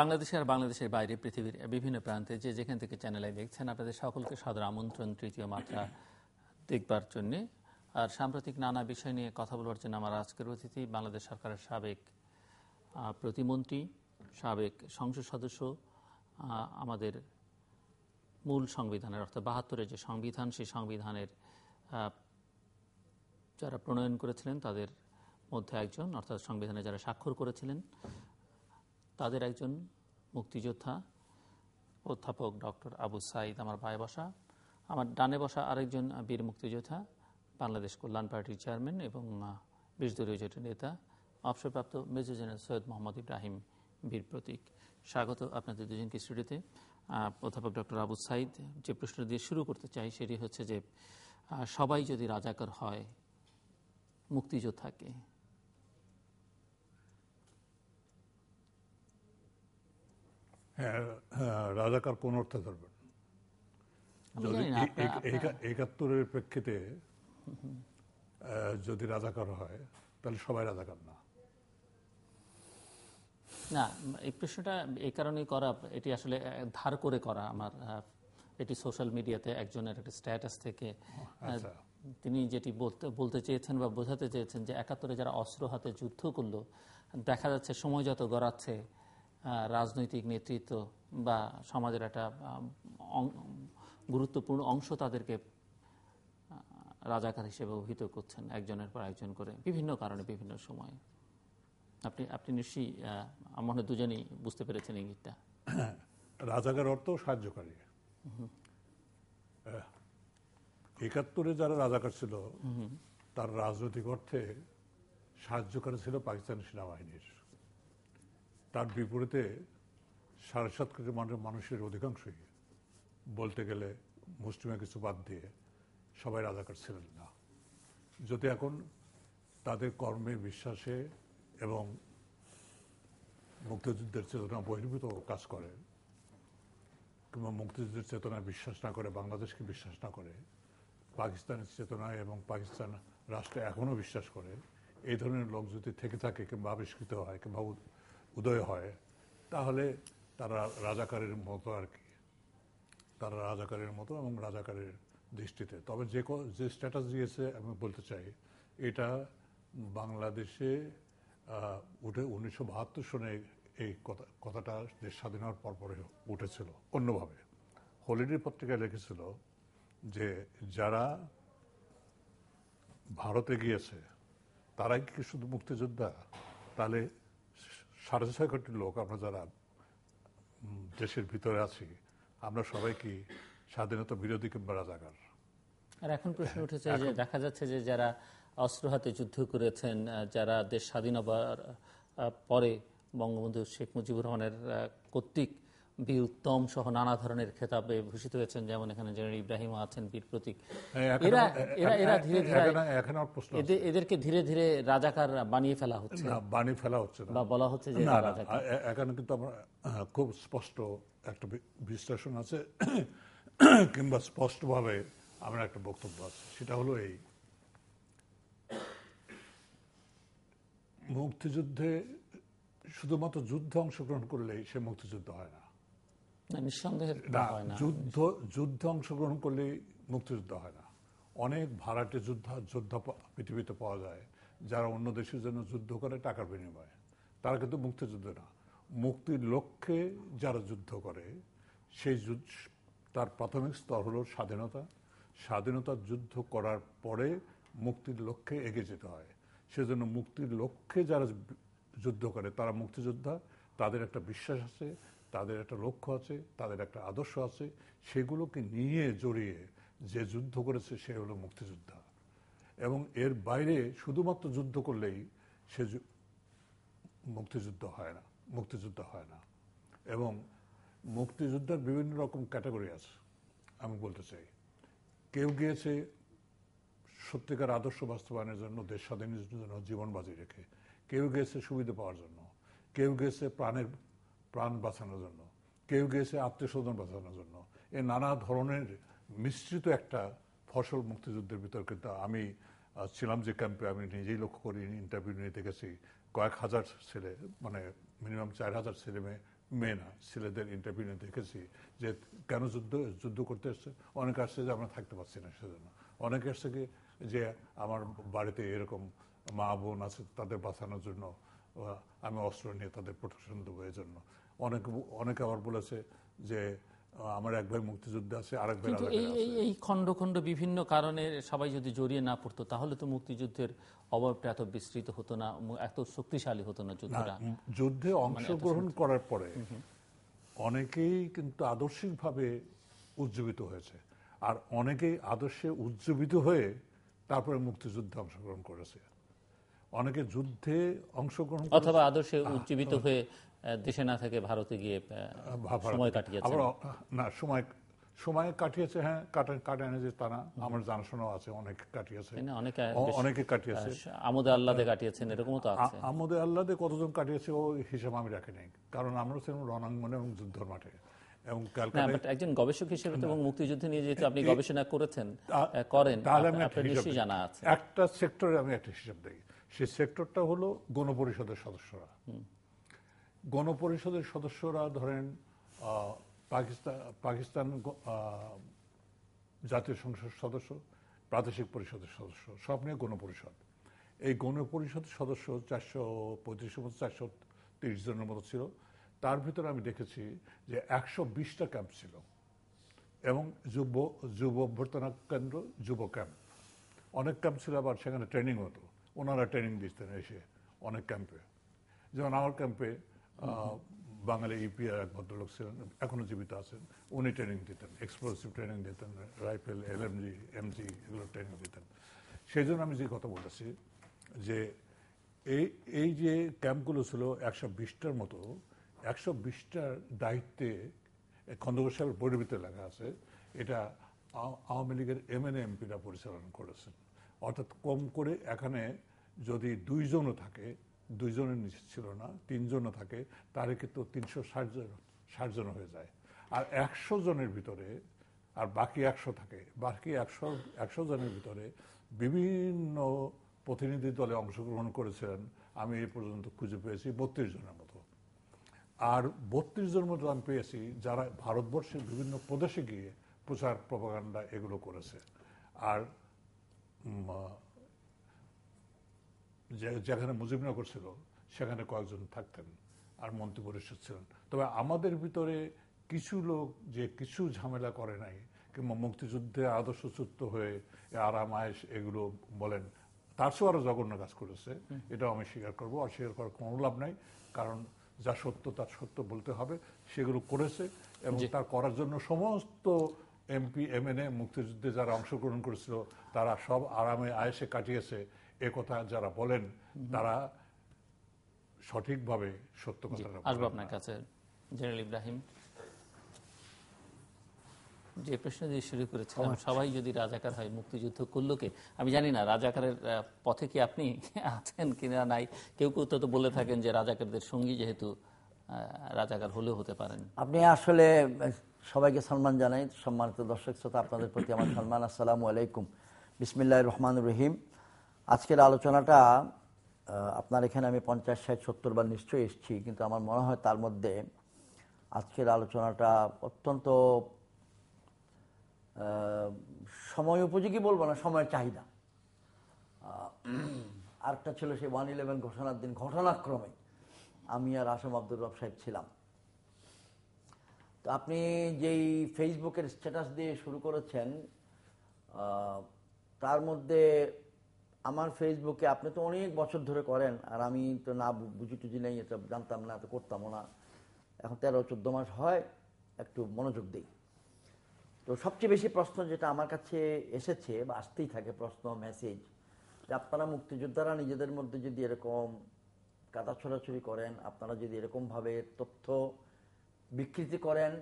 বাংলাদেশে আর বাংলাদেশের বাইরে পৃথিবীর বিভিন্ন প্রান্তে যে যেখান থেকে চ্যানেলে দেখছেন আপনাদের সকলকে সদর আমন্ত্রণ তৃতীয় মাত্রা দেখবার জন্যে আর সাম্প্রতিক নানা বিষয় নিয়ে কথা বলার জন্য আমার আজকের অতিথি বাংলাদেশ সরকারের সাবেক প্রতিমন্ত্রী সাবেক সংসদ সদস্য আমাদের মূল সংবিধানের অর্থাৎ বাহাত্তরের যে সংবিধান সেই সংবিধানের যারা প্রণয়ন করেছিলেন তাদের মধ্যে একজন অর্থাৎ সংবিধানে যারা স্বাক্ষর করেছিলেন তাদের একজন মুক্তিযোদ্ধা অধ্যাপক ডক্টর আবু সাইদ আমার ভাই বসা আমার ডানে বসা আরেকজন বীর মুক্তিযোদ্ধা বাংলাদেশ কল্যাণ পার্টির চেয়ারম্যান এবং বিষদলীয় জোটের নেতা অবসরপ্রাপ্ত মেজর জেনারেল সৈয়দ মোহাম্মদ ইব্রাহিম বীর প্রতীক স্বাগত আপনাদের দুজনকে স্টুডিওতে অধ্যাপক ডক্টর আবু সাইদ যে প্রশ্ন দিয়ে শুরু করতে চাই সেটি হচ্ছে যে সবাই যদি রাজাকার হয় মুক্তিযোদ্ধাকে হ্যাঁ, হ্যাঁ, রাজাকার কোন অর্থে ধরবেন একাত্তরের প্রেক্ষিতে যদি রাজাকার হয় তাহলে সবাই রাজাকার না না এই প্রশ্নটা এই কারণেই করা এটি আসলে ধার করে করা আমার এটি সোশ্যাল মিডিয়াতে একজনের একটা স্ট্যাটাস থেকে আচ্ছা। তিনি যেটি বলতে বলতে চেয়েছেন বা বোঝাতে চেয়েছেন যে একাত্তরে যারা অস্ত্র হাতে যুদ্ধ করলো দেখা যাচ্ছে সময় যত গড়াচ্ছে রাজনৈতিক নেতৃত্ব বা সমাজের একটা গুরুত্বপূর্ণ অংশ তাদেরকে রাজাকার হিসেবে অভিহিত করছেন একজনের পর একজন করে বিভিন্ন কারণে বিভিন্ন সময়ে আপনি আপনি নিশ্চয়ই আমার দুজনেই বুঝতে পেরেছেন ইঙ্গিতটা রাজাকার অর্থ সাহায্যকারী একাত্তরে যারা রাজাকার ছিল তার রাজনৈতিক অর্থে সাহায্যকারী ছিল পাকিস্তান সেনাবাহিনীর তার বিপরীতে সাড়ে সাত কোটি মানুষের মানুষের অধিকাংশই বলতে গেলে মুসলিমে কিছু বাদ দিয়ে সবাই রাজাকার ছিলেন না যদি এখন তাদের কর্মে বিশ্বাসে এবং মুক্তিযুদ্ধের চেতনা বহির্ভূত কাজ করে কিংবা মুক্তিযুদ্ধের চেতনায় বিশ্বাস না করে বাংলাদেশকে বিশ্বাস না করে পাকিস্তানের চেতনায় এবং পাকিস্তান রাষ্ট্রে এখনও বিশ্বাস করে এই ধরনের লোক যদি থেকে থাকে কিংবা আবিষ্কৃত হয় কিংবা উদয় হয় তাহলে তারা রাজাকারের মতো আর কি তারা রাজাকারের মতো এবং রাজাকারের দৃষ্টিতে তবে যে যে স্ট্যাটাস দিয়েছে আমি বলতে চাই এটা বাংলাদেশে উঠে উনিশশো বাহাত্তর সনে এই কথা কথাটা দেশ স্বাধীন হওয়ার পরপরে উঠেছিল অন্যভাবে হলিডে পত্রিকায় লিখেছিল যে যারা ভারতে গিয়েছে তারাই কি শুধু মুক্তিযোদ্ধা তাহলে সাড়ে ছয় কোটি লোক আমরা যারা দেশের ভিতরে আছি আমরা সবাই কি স্বাধীনতা বিরোধী কিংবা রাজাকার আর এখন প্রশ্ন হ্যাঁ, উঠেছে যে দেখা যাচ্ছে যে যারা অস্ত্র হাতে যুদ্ধ করেছেন যারা দেশ স্বাধীন হবার পরে বঙ্গবন্ধু শেখ মুজিবুর রহমানের কর্তৃক বি উত্তম সহ নানা ধরনের খেতাবে ভূষিত হয়েছেন যেমন এখানে জেনারেল ইব্রাহিম আছেন বীর প্রতীক হ্যাঁ, এরা এরা ধীরে ধীরে এদেরকে ধীরে ধীরে রাজাকার বানিয়ে ফেলা হচ্ছে বানিয়ে ফেলা হচ্ছে বা বলা হচ্ছে যে এখানে কিন্তু আমার হ্যাঁ, খুব স্পষ্ট একটা বিশ্লেষণ আছে কিংবা স্পষ্টভাবে আমার একটা বক্তব্য আছে সেটা হলো এই মুক্তিযুদ্ধে শুধুমাত্র যুদ্ধে অংশগ্রহণ করলেই সে মুক্তিযুদ্ধ হয় না যুদ্ধ যুদ্ধে অংশগ্রহণ করলে মুক্তিযুদ্ধ হয় না অনেক ভাড়াটে যোদ্ধা যোদ্ধা পৃথিবীতে পাওয়া যায় যারা অন্য দেশের জন্য যুদ্ধ করে টাকার বিনিময়ে তারা কিন্তু মুক্তিযুদ্ধ না মুক্তির লক্ষ্যে যারা যুদ্ধ করে সেই তার প্রাথমিক স্তর হলো স্বাধীনতা স্বাধীনতার যুদ্ধ করার পরে মুক্তির লক্ষ্যে এগিয়ে যেতে হয় সেজন্য মুক্তির লক্ষ্যে যারা যুদ্ধ করে তারা মুক্তিযোদ্ধা তাদের একটা বিশ্বাস আছে তাদের একটা লক্ষ্য আছে তাদের একটা আদর্শ আছে সেগুলোকে নিয়ে জড়িয়ে যে যুদ্ধ করেছে সে হলো মুক্তিযোদ্ধা এবং এর বাইরে শুধুমাত্র যুদ্ধ করলেই সে মুক্তিযুদ্ধ হয় না মুক্তিযুদ্ধ হয় না এবং মুক্তিযোদ্ধার বিভিন্ন রকম ক্যাটাগরি আছে আমি বলতে চাই কেউ গিয়েছে সত্যিকার আদর্শ বাস্তবায়নের জন্য দেশ স্বাধীনের জন্য জীবন বাজি রেখে কেউ গেছে সুবিধা পাওয়ার জন্য কেউ গেছে প্রাণের প্রাণ বাঁচানোর জন্য কেউ গিয়েছে আত্মীয়স্বজন বাঁচানোর জন্য এ নানা ধরনের মিশ্রিত একটা ফসল মুক্তিযুদ্ধের ভিতর কিন্তু আমি ছিলাম যে ক্যাম্পে আমি নিজেই লক্ষ্য করি ইন্টারভিউ নিতে গেছি কয়েক হাজার ছেলে মানে মিনিমাম চার হাজার ছেলে মেয়ে মেয়ে না ছেলেদের ইন্টারভিউ নিয়ে দেখেছি যে কেন যুদ্ধ যুদ্ধ করতে এসছে অনেকে আসছে যে আমরা থাকতে পারছি না সেজন্য অনেকে আসছে কি যে আমার বাড়িতে এরকম মা বোন আছে তাদের বাঁচানোর জন্য আমি অস্ত্র নিয়ে তাদের প্রোটেকশন দেবো এই জন্য অনেক অনেকে আবার বলেছে যে আমার এক ভাই মুক্তিযুদ্ধ আছে আরেক ভাই এই খণ্ড খণ্ড বিভিন্ন কারণে সবাই যদি জড়িয়ে না পড়তো তাহলে তো মুক্তিযুদ্ধের অভাবটা এত বিস্তৃত হতো না এত শক্তিশালী হতো না যুদ্ধটা যুদ্ধে মানে অংশগ্রহণ করার পরে অনেকেই কিন্তু আদর্শিকভাবে উজ্জীবিত হয়েছে আর অনেকেই আদর্শে উজ্জীবিত হয়ে তারপরে মুক্তিযুদ্ধে অংশগ্রহণ করেছে অনেকে যুদ্ধে অংশগ্রহণ অথবা আদর্শে উজ্জীবিত হয়ে দেশে না থেকে ভারতে গিয়ে সময় কাটিয়েছে না সময় সময় কাটিয়েছে হ্যাঁ কাটা কাটানো যে তারা আমার জানাশোনা আছে হ্যাঁ, অনেকে কাটিয়েছে অনেকে অনেকে কাটিয়েছে আমোদে আল্লাদে কাটিয়েছেন এরকম তো আছে আমোদে আল্লাদে কতজন কাটিয়েছে ও হিসাব আমি রাখি নাই কারণ আমরা ছিলাম রণাঙ্গনে এবং যুদ্ধর মাঠে এবং একজন গবেষক হিসেবে এবং মুক্তিযুদ্ধ নিয়ে যেহেতু আপনি গবেষণা করেছেন করেন তাহলে আমি নিশ্চয়ই জানা আছে একটা সেক্টরে আমি একটা হিসাব দেখি সেই সেক্টরটা হলো গণপরিষদের সদস্যরা গণপরিষদের সদস্যরা ধরেন পাকিস্তান পাকিস্তান জাতীয় সংসদ সদস্য প্রাদেশিক পরিষদের সদস্য সব নিয়ে গণপরিষদ এই গণপরিষদ সদস্য চারশো পঁয়ত্রিশের মতো চারশো তিরিশ জনের মতো ছিল তার ভিতরে আমি দেখেছি যে একশো বিশটা ক্যাম্প ছিল এবং যুব যুব অভ্যর্থনা কেন্দ্র যুব ক্যাম্প অনেক ক্যাম্প ছিল আবার সেখানে ট্রেনিং হতো ওনারা ট্রেনিং দিতেন এসে অনেক ক্যাম্পে যেমন আমার ক্যাম্পে বাঙালি ইপিআর এক ভদ্রলোক ছিলেন এখনও জীবিত আছেন উনি ট্রেনিং দিতেন এক্সপ্লোসিভ ট্রেনিং দিতেন রাইফেল এলএমজি এমজি এগুলো ট্রেনিং দিতেন সেই জন্য আমি যে কথা বলেছি যে এই এই যে ক্যাম্পগুলো ছিল একশো বিশটার মতো একশো বিশটার দায়িত্বে খন্দকর সাহেবের বইয়ের লেখা আছে এটা আওয়ামী লীগের এমএনএ এমপিরা পরিচালনা করেছেন অর্থাৎ কম করে এখানে যদি দুইজনও থাকে দুইজনের ছিল না তিনজনও থাকে তারে কিন্তু তিনশো ষাট জন ষাট জন হয়ে যায় আর একশো জনের ভিতরে আর বাকি একশো থাকে বাকি একশো একশো জনের ভিতরে বিভিন্ন প্রতিনিধি দলে অংশগ্রহণ করেছিলেন আমি এই পর্যন্ত খুঁজে পেয়েছি বত্রিশ জনের মতো আর বত্রিশ জনের মতো আমি পেয়েছি যারা ভারতবর্ষের বিভিন্ন প্রদেশে গিয়ে প্রচার প্রপাগান্ডা এগুলো করেছে আর যেখানে মুজিবনগর ছিল সেখানে কয়েকজন থাকতেন আর মন্ত্রী পরিষদ ছিলেন তবে আমাদের ভিতরে কিছু লোক যে কিছু ঝামেলা করে নাই কিংবা মুক্তিযুদ্ধে আদর্শচ্যুত হয়ে আরাম আয়েস এগুলো বলেন তার চেয়েও আরও জঘন্য কাজ করেছে এটাও আমি স্বীকার করবো অস্বীকার করার কোনো লাভ নাই কারণ যা সত্য তার সত্য বলতে হবে সেগুলো করেছে এবং তার করার জন্য সমস্ত এমপি এমএনএ মুক্তিযুদ্ধে যারা অংশগ্রহণ করেছিল তারা সব আরামে আয়েসে কাটিয়েছে একথা যারা বলেন তারা সঠিকভাবে সত্য কথাটা আসবো আপনার কাছে জেনারেল ইব্রাহিম যে প্রশ্ন দিয়ে শুরু করেছিলাম সবাই যদি রাজাকার হয় মুক্তিযুদ্ধ করলো কে আমি জানি না রাজাকারের পথে কি আপনি আছেন কিনা নাই কেউ কেউ তো বলে থাকেন যে রাজাকারদের সঙ্গী যেহেতু রাজাকার হলেও হতে পারেন আপনি আসলে সবাইকে সম্মান জানাই সম্মানিত দর্শক শ্রোতা আপনাদের প্রতি আমার সম্মান আসসালামু আলাইকুম বিসমিল্লাহ রহমান রহিম আজকের আলোচনাটা আপনার এখানে আমি পঞ্চাশ ষাট সত্তর বার নিশ্চয়ই এসেছি কিন্তু আমার মনে হয় তার মধ্যে আজকের আলোচনাটা অত্যন্ত সময় উপযোগী বলবো না সময়ের চাহিদা আরেকটা ছিল সেই ওয়ান ইলেভেন ঘোষণার দিন ঘটনাক্রমে আমি আর আসম আব্দুর রব সাহেব ছিলাম তো আপনি যেই ফেসবুকের স্ট্যাটাস দিয়ে শুরু করেছেন তার মধ্যে আমার ফেসবুকে আপনি তো অনেক বছর ধরে করেন আর আমি তো না বুঝি টুঝি নেই এটা জানতাম না তো করতামও না এখন তেরো চোদ্দ মাস হয় একটু মনোযোগ দিই তো সবচেয়ে বেশি প্রশ্ন যেটা আমার কাছে এসেছে বা আসতেই থাকে প্রশ্ন মেসেজ যে আপনারা মুক্তিযোদ্ধারা নিজেদের মধ্যে যদি এরকম কাদা ছড়াছড়ি করেন আপনারা যদি এরকমভাবে তথ্য বিকৃতি করেন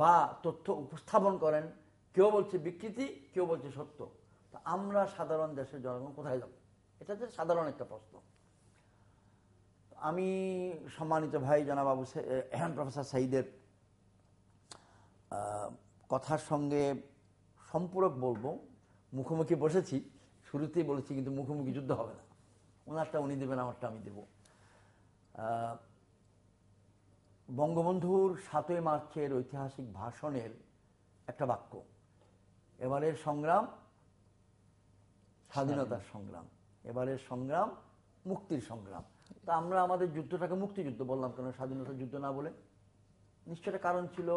বা তথ্য উপস্থাপন করেন কেউ বলছে বিকৃতি কেউ বলছে সত্য আমরা সাধারণ দেশের জনগণ কোথায় যাব এটা যে সাধারণ একটা প্রশ্ন আমি সম্মানিত ভাই জনাব আবু প্রফেসর সাইদের কথার সঙ্গে সম্পূরক বলবো মুখোমুখি বসেছি শুরুতেই বলেছি কিন্তু মুখোমুখি যুদ্ধ হবে না ওনারটা উনি দেবেন আমারটা আমি দেব বঙ্গবন্ধুর সাতই মার্চের ঐতিহাসিক ভাষণের একটা বাক্য এবারের সংগ্রাম স্বাধীনতার সংগ্রাম এবারের সংগ্রাম মুক্তির সংগ্রাম তা আমরা আমাদের যুদ্ধটাকে মুক্তিযুদ্ধ বললাম কেন স্বাধীনতা যুদ্ধ না বলে নিশ্চয়টা কারণ ছিল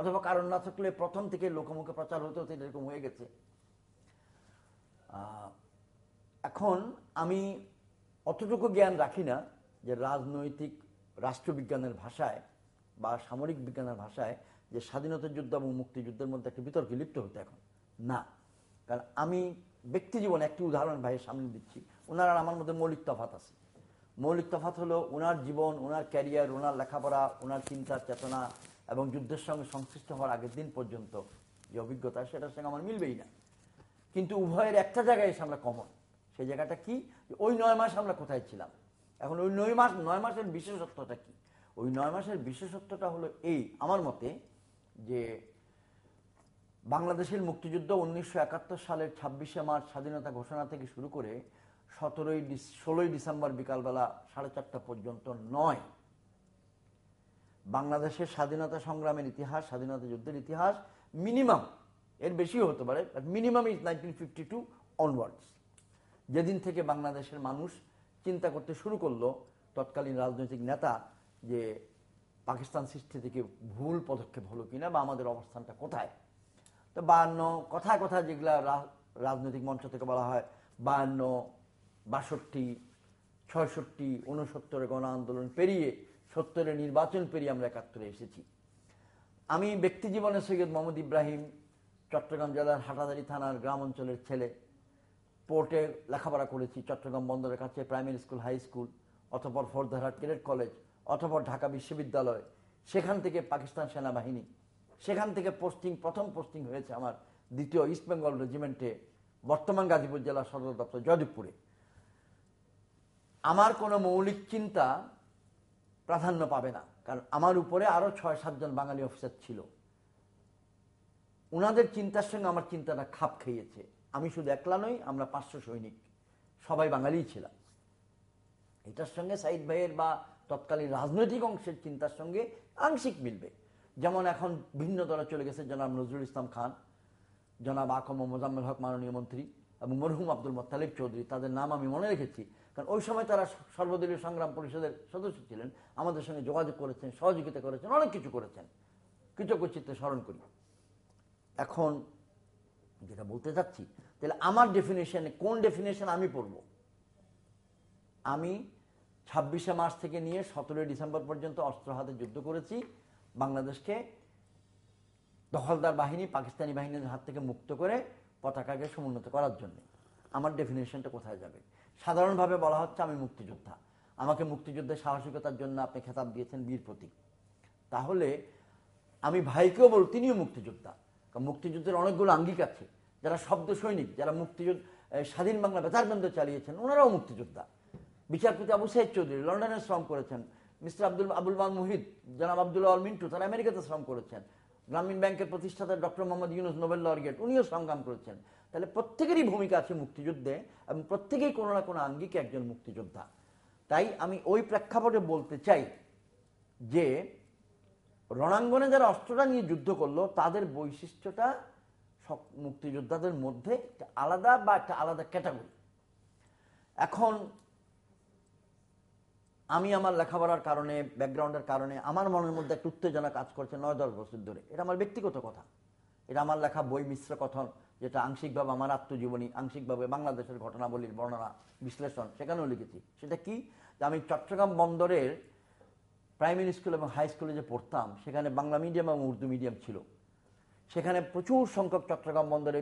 অথবা কারণ না থাকলে প্রথম থেকে লোকমুখে প্রচার হতে হতে এরকম হয়ে গেছে এখন আমি অতটুকু জ্ঞান রাখি না যে রাজনৈতিক রাষ্ট্রবিজ্ঞানের ভাষায় বা সামরিক বিজ্ঞানের ভাষায় যে স্বাধীনতা যুদ্ধ এবং মুক্তিযুদ্ধের মধ্যে একটা বিতর্ক লিপ্ত হতো এখন না কারণ আমি ব্যক্তি জীবন একটি উদাহরণ ভাইয়ের সামনে দিচ্ছি ওনার আর আমার মধ্যে মৌলিক তফাত আছে মৌলিক তফাত হলো ওনার জীবন ওনার ক্যারিয়ার ওনার লেখাপড়া ওনার চিন্তা চেতনা এবং যুদ্ধের সঙ্গে সংশ্লিষ্ট হওয়ার আগের দিন পর্যন্ত যে অভিজ্ঞতা সেটার সঙ্গে আমার মিলবেই না কিন্তু উভয়ের একটা জায়গায় এসে আমরা কমন সেই জায়গাটা কি ওই নয় মাস আমরা কোথায় ছিলাম এখন ওই নয় মাস নয় মাসের বিশেষত্বটা কি ওই নয় মাসের বিশেষত্বটা হলো এই আমার মতে যে বাংলাদেশের মুক্তিযুদ্ধ উনিশশো একাত্তর সালের ছাব্বিশে মার্চ স্বাধীনতা ঘোষণা থেকে শুরু করে সতেরোই ষোলোই ডিসেম্বর বিকালবেলা সাড়ে চারটা পর্যন্ত নয় বাংলাদেশের স্বাধীনতা সংগ্রামের ইতিহাস স্বাধীনতা যুদ্ধের ইতিহাস মিনিমাম এর বেশিও হতে পারে but minimum is nineteen fifty two onwards যেদিন থেকে বাংলাদেশের মানুষ চিন্তা করতে শুরু করলো তৎকালীন রাজনৈতিক নেতা যে পাকিস্তান সৃষ্টি থেকে ভুল পদক্ষেপ হলো কিনা বা আমাদের অবস্থানটা কোথায় তো বাহান্ন কথায় কথায় যেগুলা রাজনৈতিক মঞ্চ থেকে বলা হয় বায়ান্ন বাষট্টি ছয়ষট্টি উনসত্তরে গণ আন্দোলন পেরিয়ে সত্তরের নির্বাচন পেরিয়ে আমরা একাত্তরে এসেছি আমি ব্যক্তি জীবনে সৈয়দ মোহাম্মদ ইব্রাহিম চট্টগ্রাম জেলার হাটাদারি থানার গ্রাম অঞ্চলের ছেলে পোর্টে লেখাপড়া করেছি চট্টগ্রাম বন্দরের কাছে প্রাইমারি স্কুল হাই স্কুল অথবা ফোর্ধারহাট ক্যাডেট কলেজ অথবা ঢাকা বিশ্ববিদ্যালয় সেখান থেকে পাকিস্তান সেনাবাহিনী সেখান থেকে পোস্টিং প্রথম পোস্টিং হয়েছে আমার দ্বিতীয় ইস্টবেঙ্গল রেজিমেন্টে বর্তমান গাজীপুর জেলা সদর দপ্তর জয়দেবপুরে আমার কোনো মৌলিক চিন্তা প্রাধান্য পাবে না কারণ আমার উপরে আরও ছয় সাতজন বাঙালি অফিসার ছিল ওনাদের চিন্তার সঙ্গে আমার চিন্তাটা খাপ খেয়েছে আমি শুধু একলা নই আমরা পাঁচশো সৈনিক সবাই বাঙালিই ছিলাম এটার সঙ্গে সাইদ ভাইয়ের বা তৎকালীন রাজনৈতিক অংশের চিন্তার সঙ্গে আংশিক মিলবে যেমন এখন ভিন্ন দলে চলে গেছে জনাব নজরুল ইসলাম খান জনাব আকম মোজাম্মেল হক মাননীয় মন্ত্রী এবং মরহুম আব্দুল মোত্তালিব চৌধুরী তাদের নাম আমি মনে রেখেছি কারণ ওই সময় তারা সর্বদলীয় সংগ্রাম পরিষদের সদস্য ছিলেন আমাদের সঙ্গে যোগাযোগ করেছেন সহযোগিতা করেছেন অনেক কিছু করেছেন কৃতজ্ঞচিত্তে স্মরণ করি এখন যেটা বলতে চাচ্ছি তাহলে আমার ডেফিনেশনে কোন ডেফিনেশন আমি পড়ব আমি ছাব্বিশে মার্চ থেকে নিয়ে সতেরোই ডিসেম্বর পর্যন্ত অস্ত্র হাতে যুদ্ধ করেছি বাংলাদেশকে দখলদার বাহিনী পাকিস্তানি বাহিনীর হাত থেকে মুক্ত করে পতাকাকে সমুন্নত করার জন্য আমার ডেফিনেশনটা কোথায় যাবে সাধারণভাবে বলা হচ্ছে আমি মুক্তিযোদ্ধা আমাকে মুক্তিযুদ্ধের সাহসিকতার জন্য আপনি খেতাব দিয়েছেন বীর প্রতীক তাহলে আমি ভাইকেও বল তিনিও মুক্তিযোদ্ধা মুক্তিযুদ্ধের অনেকগুলো আঙ্গিক আছে যারা শব্দ সৈনিক যারা মুক্তিযুদ্ধ স্বাধীন বাংলা বেতারবন্ধ চালিয়েছেন ওনারাও মুক্তিযোদ্ধা বিচারপতি আবু সাহেব চৌধুরী লন্ডনে শ্রম করেছেন মিস্টার আব্দুল আবুল মান মুহিদ জনাব আবদুল্লাহ মিন্টু তারা আমেরিকাতে শ্রম করেছেন গ্রামীণ ব্যাংকের প্রতিষ্ঠাতা doctor Muhammad Yunus Nobel laureate উনিও সংগ্রাম করেছেন তাহলে প্রত্যেকেরই ভূমিকা আছে মুক্তিযুদ্ধে এবং প্রত্যেকেই কোনো না কোনো আঙ্গিকে একজন মুক্তিযোদ্ধা তাই আমি ওই প্রেক্ষাপটে বলতে চাই যে রণাঙ্গনে যারা অস্ত্রটা নিয়ে যুদ্ধ করলো তাদের বৈশিষ্ট্যটা মুক্তিযোদ্ধাদের মধ্যে একটা আলাদা বা একটা আলাদা ক্যাটাগরি এখন আমি আমার লেখাপড়ার কারণে ব্যাকগ্রাউন্ডের কারণে আমার মনের মধ্যে একটা উত্তেজনা কাজ করছে নয় দশ বছর ধরে এটা আমার ব্যক্তিগত কথা এটা আমার লেখা বই মিশ্র কথন যেটা আংশিকভাবে আমার আত্মজীবনী আংশিকভাবে বাংলাদেশের ঘটনাবলীর বর্ণনা বিশ্লেষণ সেখানেও লিখেছি সেটা কি যে আমি চট্টগ্রাম বন্দরের প্রাইমারি স্কুল এবং হাই স্কুলে যে পড়তাম সেখানে বাংলা মিডিয়াম এবং উর্দু মিডিয়াম ছিল সেখানে প্রচুর সংখ্যক চট্টগ্রাম বন্দরে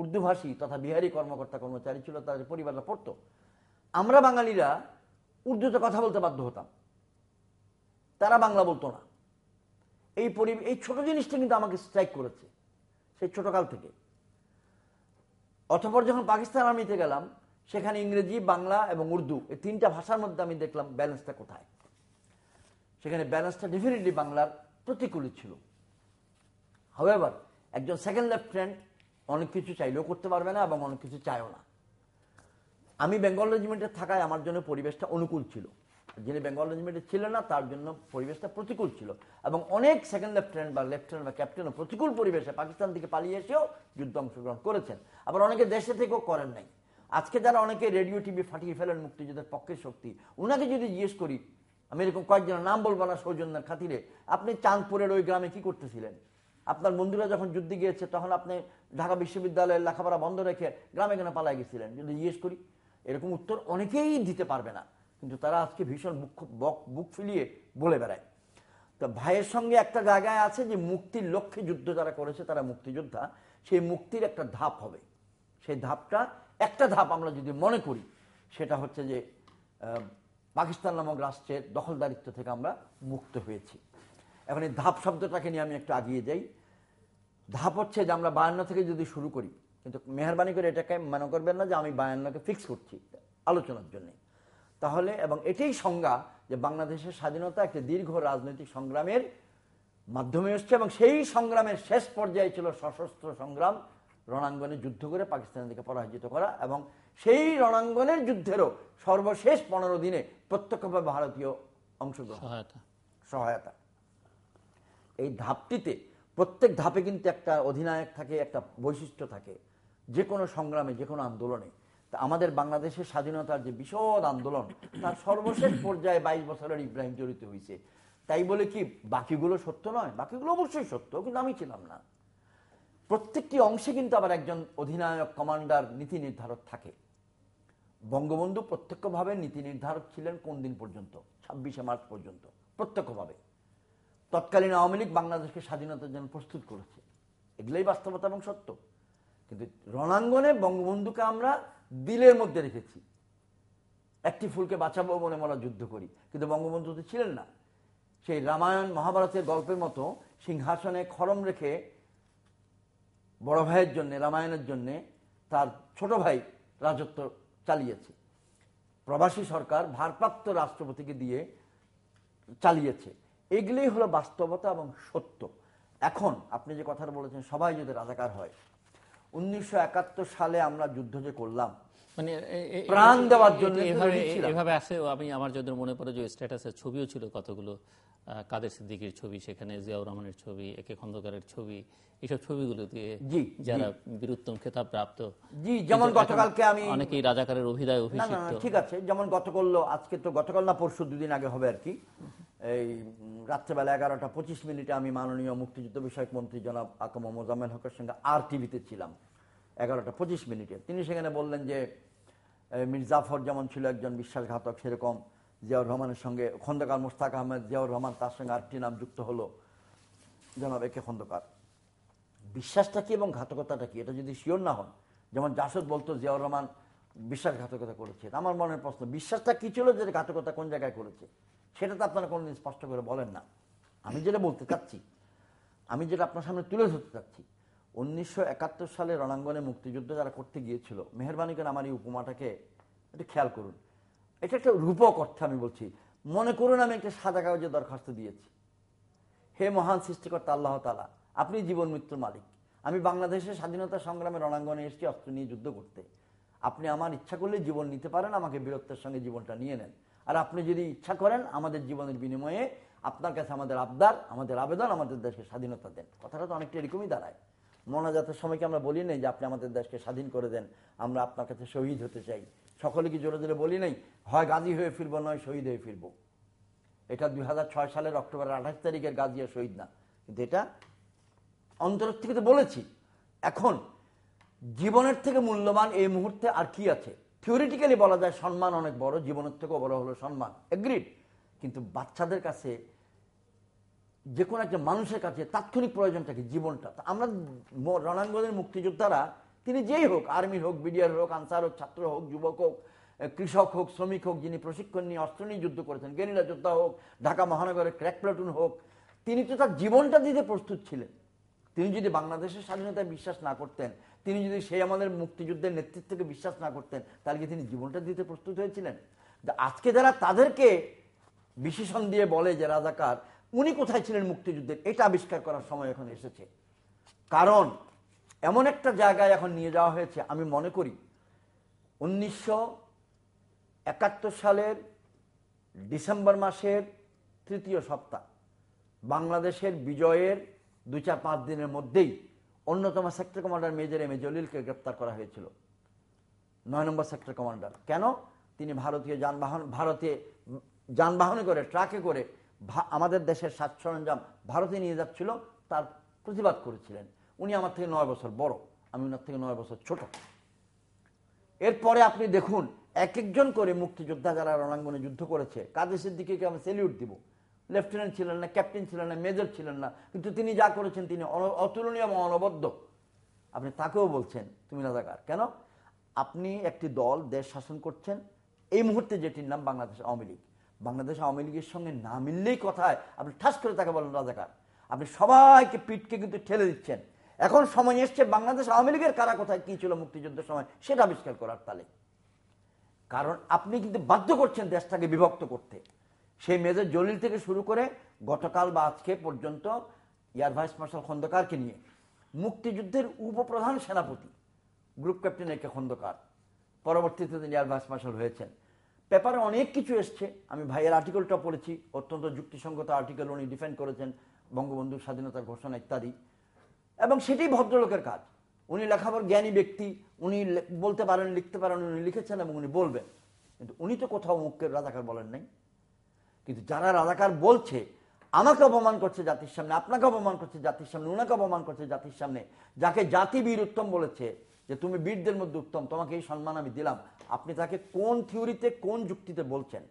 উর্দুভাষী তথা বিহারি কর্মকর্তা কর্মচারী ছিল তাদের পরিবারটা পড়তো আমরা বাঙালিরা উর্দুতে কথা বলতে বাধ্য হতাম তারা বাংলা বলতো না এই পরি এই ছোট জিনিসটা কিন্তু আমাকে স্ট্রাইক করেছে সেই ছোটকাল থেকে অথপর যখন পাকিস্তান আর্মিতে গেলাম সেখানে ইংরেজি বাংলা এবং উর্দু এই তিনটা ভাষার মধ্যে আমি দেখলাম ব্যালেন্সটা কোথায় সেখানে ব্যালেন্সটা ডেফিনেটলি বাংলার প্রতিকূলই ছিল হাওয়েভার একজন সেকেন্ড লেফটেন্যান্ট অনেক কিছু চাইলেও করতে পারবে না এবং অনেক কিছু চায়ও না আমি বেঙ্গল রেজিমেন্টে থাকায় আমার জন্য পরিবেশটা অনুকূল ছিল যিনি বেঙ্গল রেজিমেন্টে ছিলেন না তার জন্য পরিবেশটা প্রতিকূল ছিল এবং অনেক সেকেন্ড লেফটেন্যান্ট বা লেফটেন্যান্ট বা ক্যাপ্টেনও প্রতিকূল পরিবেশে পাকিস্তান থেকে পালিয়ে এসেও যুদ্ধে অংশগ্রহণ করেছেন আবার অনেকে দেশে থেকেও করেন নাই আজকে যারা অনেকে রেডিও টিভি ফাটিয়ে ফেলেন মুক্তিযুদ্ধের পক্ষের শক্তি ওনাকে যদি জিজ্ঞেস করি আমি এরকম কয়েকজনের নাম বলবো না সৌজন্যের খাতিরে আপনি চাঁদপুরের ওই গ্রামে কি করতেছিলেন আপনার বন্ধুরা যখন যুদ্ধে গিয়েছে তখন আপনি ঢাকা বিশ্ববিদ্যালয়ের লেখাপড়া বন্ধ রেখে গ্রামে গ্রামে পালায় গেছিলেন যদি জিজ্ঞেস করি এরকম উত্তর অনেকেই দিতে পারবে না কিন্তু তারা আজকে ভীষণ মুখ বক বুক ফিলিয়ে বলে বেড়ায় তো ভাইয়ের সঙ্গে একটা জায়গায় আছে যে মুক্তির লক্ষ্যে যুদ্ধ যারা করেছে তারা মুক্তিযোদ্ধা সেই মুক্তির একটা ধাপ হবে সেই ধাপটা একটা ধাপ আমরা যদি মনে করি সেটা হচ্ছে যে পাকিস্তান নামক রাষ্ট্রের দখলদারিত্ব থেকে আমরা মুক্ত হয়েছি এখন এই ধাপ শব্দটাকে নিয়ে আমি একটু আগিয়ে যাই ধাপ হচ্ছে যে আমরা বায়ান্ন থেকে যদি শুরু করি কিন্তু মেহরবানি করে এটাকে মনে করবেন না যে আমি বায়ান্নকে ফিক্স করছি আলোচনার জন্য তাহলে এবং এটাই সংজ্ঞা যে বাংলাদেশের স্বাধীনতা একটি দীর্ঘ রাজনৈতিক সংগ্রামের মাধ্যমে এসছে এবং সেই সংগ্রামের শেষ পর্যায়ে ছিল সশস্ত্র সংগ্রাম রণাঙ্গনে যুদ্ধ করে দিকে পরাজিত করা এবং সেই রণাঙ্গনের যুদ্ধেরও সর্বশেষ পনেরো দিনে প্রত্যক্ষভাবে ভারতীয় অংশগ্রহণ সহায়তা এই ধাপটিতে প্রত্যেক ধাপে কিন্তু একটা অধিনায়ক থাকে একটা বৈশিষ্ট্য থাকে যে কোনো সংগ্রামে যে কোনো আন্দোলনে তা আমাদের বাংলাদেশের স্বাধীনতার যে বিশদ আন্দোলন তার সর্বশেষ পর্যায়ে বাইশ বছরের ইব্রাহিম জড়িত হয়েছে তাই বলে কি বাকিগুলো সত্য নয় বাকিগুলো অবশ্যই সত্য কিন্তু আমি ছিলাম না প্রত্যেকটি অংশে কিন্তু আবার একজন অধিনায়ক কমান্ডার নীতি নির্ধারক থাকে বঙ্গবন্ধু প্রত্যক্ষভাবে নীতি নির্ধারক ছিলেন কোন দিন পর্যন্ত ছাব্বিশে মার্চ পর্যন্ত প্রত্যক্ষভাবে তৎকালীন আওয়ামী লীগ বাংলাদেশকে স্বাধীনতার জন্য প্রস্তুত করেছে এগুলোই বাস্তবতা এবং সত্য কিন্তু রণাঙ্গনে বঙ্গবন্ধুকে আমরা দিলের মধ্যে রেখেছি একটি ফুলকে বাঁচাবো মনে মরা যুদ্ধ করি কিন্তু বঙ্গবন্ধু তো ছিলেন না সেই রামায়ণ মহাভারতের গল্পের মতো সিংহাসনে খরম রেখে বড় ভাইয়ের জন্য রামায়ণের জন্যে তার ছোট ভাই রাজত্ব চালিয়েছে প্রবাসী সরকার ভারপ্রাপ্ত রাষ্ট্রপতিকে দিয়ে চালিয়েছে এগুলি হলো বাস্তবতা এবং সত্য এখন আপনি যে কথাটা বলেছেন সবাই যদি রাজাকার হয় উনিশশো সালে আমরা যুদ্ধ যে করলাম মানে প্রাণ দেওয়ার জন্য ছবি একে খন্দকারের ছবি এইসব দিয়ে জি যারা খেতাব প্রাপ্ত জি যেমন আমি অনেকেই ঠিক আছে যেমন গতকাল আজকে তো গতকাল না পরশু দুদিন আগে হবে আর কি এই রাত্রেবেলা এগারোটা পঁচিশ মিনিটে আমি মাননীয় মুক্তিযুদ্ধ বিষয়ক মন্ত্রী জনাব আকম মোজাম্মেল হকের সঙ্গে আর টিভিতে ছিলাম এগারোটা পঁচিশ মিনিটে তিনি সেখানে বললেন যে মির্জাফর যেমন ছিল একজন বিশ্বাসঘাতক সেরকম জিয়াউর রহমানের সঙ্গে খন্দকার মোস্তাক আহমেদ জিয়াউর রহমান তার সঙ্গে আটটি নাম যুক্ত হলো জনাব একে খন্দকার বিশ্বাসটা কি এবং ঘাতকতাটা কি এটা যদি শিওর না হন যেমন জাসদ বলতো জিয়াউর রহমান বিশ্বাসঘাতকতা করেছে আমার মনের প্রশ্ন বিশ্বাসটা কি ছিল যে ঘাতকতা কোন জায়গায় করেছে সেটা তো আপনারা কোনোদিন স্পষ্ট করে বলেন না আমি যেটা বলতে চাচ্ছি আমি যেটা আপনার সামনে তুলে ধরতে চাচ্ছি উনিশশো সালে রণাঙ্গনে মুক্তিযুদ্ধ যারা করতে গিয়েছিল মেহরবানি করে আমার এই উপমাটাকে একটু খেয়াল করুন এটা একটা রূপক অর্থে আমি বলছি মনে করুন আমি একটা সাদা কাগজে দরখাস্ত দিয়েছি হে মহান সৃষ্টিকর্তা আল্লাহ তালা আপনি জীবন মৃত্যুর মালিক আমি বাংলাদেশের স্বাধীনতা সংগ্রামে রণাঙ্গনে এসেছি অস্ত্র নিয়ে যুদ্ধ করতে আপনি আমার ইচ্ছা করলে জীবন নিতে পারেন আমাকে বীরত্বের সঙ্গে জীবনটা নিয়ে নেন আর আপনি যদি ইচ্ছা করেন আমাদের জীবনের বিনিময়ে আপনার কাছে আমাদের আবদার আমাদের আবেদন আমাদের দেশকে স্বাধীনতা দেন কথাটা তো অনেকটা এরকমই দাঁড়ায় মোনাজাতের সময়কে আমরা বলি নাই যে আপনি আমাদের দেশকে স্বাধীন করে দেন আমরা আপনার কাছে শহীদ হতে চাই সকলে কি জোরে জোরে বলি নাই হয় গাজী হয়ে ফিরবো নয় শহীদ হয়ে ফিরবো এটা দুই সালের অক্টোবরের আঠাশ তারিখের গাজী আর শহীদ না কিন্তু এটা অন্তর থেকে তো বলেছি এখন জীবনের থেকে মূল্যবান এই মুহূর্তে আর কি আছে থিওরিটিক্যালি বলা যায় সম্মান অনেক বড় জীবনের থেকেও বড় হলো সম্মান এগ্রিড কিন্তু বাচ্চাদের কাছে যে কোনো একটা মানুষের কাছে তাৎক্ষণিক প্রয়োজন থাকে জীবনটা আমরা রণাঙ্গনের মুক্তিযোদ্ধারা তিনি যেই হোক আর্মির হোক বিডিআর হোক আনসার হোক ছাত্র হোক যুবক হোক কৃষক হোক শ্রমিক হোক যিনি প্রশিক্ষণ নিয়ে অস্ত্র নিয়ে যুদ্ধ করেছেন গেরিলা যোদ্ধা হোক ঢাকা মহানগরের ক্র্যাক প্লাটুন হোক তিনি তো তার জীবনটা দিতে প্রস্তুত ছিলেন তিনি যদি বাংলাদেশের স্বাধীনতায় বিশ্বাস না করতেন তিনি যদি সেই আমাদের মুক্তিযুদ্ধের নেতৃত্বকে বিশ্বাস না করতেন তাহলে কি তিনি জীবনটা দিতে প্রস্তুত হয়েছিলেন আজকে যারা তাদেরকে বিশেষণ দিয়ে বলে যে রাজাকার উনি কোথায় ছিলেন মুক্তিযুদ্ধের এটা আবিষ্কার করার সময় এখন এসেছে কারণ এমন একটা জায়গায় এখন নিয়ে যাওয়া হয়েছে আমি মনে করি উনিশশো সালের ডিসেম্বর মাসের তৃতীয় সপ্তাহ বাংলাদেশের বিজয়ের দু চার পাঁচ দিনের মধ্যেই অন্যতম sector commander major M A জলিলকে গ্রেপ্তার করা হয়েছিল নয় নম্বর সেক্টর কমান্ডার কেন তিনি ভারতীয় যানবাহন ভারতে যানবাহনে করে ট্রাকে করে আমাদের দেশের সাজ সরঞ্জাম ভারতে নিয়ে যাচ্ছিল তার প্রতিবাদ করেছিলেন উনি আমার থেকে নয় বছর বড় আমি ওনার থেকে নয় বছর ছোট এরপরে আপনি দেখুন এক একজন করে মুক্তিযোদ্ধা যারা রণাঙ্গনে যুদ্ধ করেছে কাদের সিদ্দিকিকে আমি সেলিউট দিব লেফটেন্যান্ট ছিলেন না ক্যাপ্টেন ছিলেন না মেজর ছিলেন না কিন্তু তিনি যা করেছেন তিনি অতুলনীয় এবং অনবদ্য আপনি তাকেও বলছেন তুমি রাজাকার কেন আপনি একটি দল দেশ শাসন করছেন এই মুহূর্তে যেটির নাম বাংলাদেশ আওয়ামী লীগ বাংলাদেশ আওয়ামী লীগের সঙ্গে না মিললেই কথায় আপনি ঠাস করে তাকে বলেন রাজাকার আপনি সবাইকে পিঠকে কিন্তু ঠেলে দিচ্ছেন এখন সময় এসছে বাংলাদেশ আওয়ামী লীগের কারা কোথায় কী ছিল মুক্তিযুদ্ধের সময় সেটা আবিষ্কার করার তালে কারণ আপনি কিন্তু বাধ্য করছেন দেশটাকে বিভক্ত করতে সেই মেজর জলিল থেকে শুরু করে গতকাল বা আজকে পর্যন্ত এয়ার ভাইস মার্শাল খন্দকারকে নিয়ে মুক্তিযুদ্ধের উপপ্রধান সেনাপতি গ্রুপ ক্যাপ্টেন একে খন্দকার পরবর্তীতে তিনি এয়ার ভাইস মার্শাল হয়েছেন পেপারে অনেক কিছু এসছে আমি ভাইয়ের আর্টিকেলটা পড়েছি অত্যন্ত যুক্তিসঙ্গত আর্টিকেল উনি ডিফেন্ড করেছেন বঙ্গবন্ধুর স্বাধীনতার ঘোষণা ইত্যাদি এবং সেটাই ভদ্রলোকের কাজ উনি লেখাবার জ্ঞানী ব্যক্তি উনি বলতে পারেন লিখতে পারেন উনি লিখেছেন এবং উনি বলবেন কিন্তু উনি তো কোথাও মুখকে রাজাকার বলেন নাই কিন্তু যারা রাজাকার বলছে আমাকে অপমান করছে জাতির সামনে আপনাকে অপমান করছে জাতির সামনে উনাকে অপমান করছে জাতির সামনে যাকে জাতি বীর উত্তম বলেছে যে তুমি বীরদের মধ্যে উত্তম তোমাকে এই সম্মান আমি দিলাম আপনি তাকে কোন থিওরিতে কোন যুক্তিতে বলছেন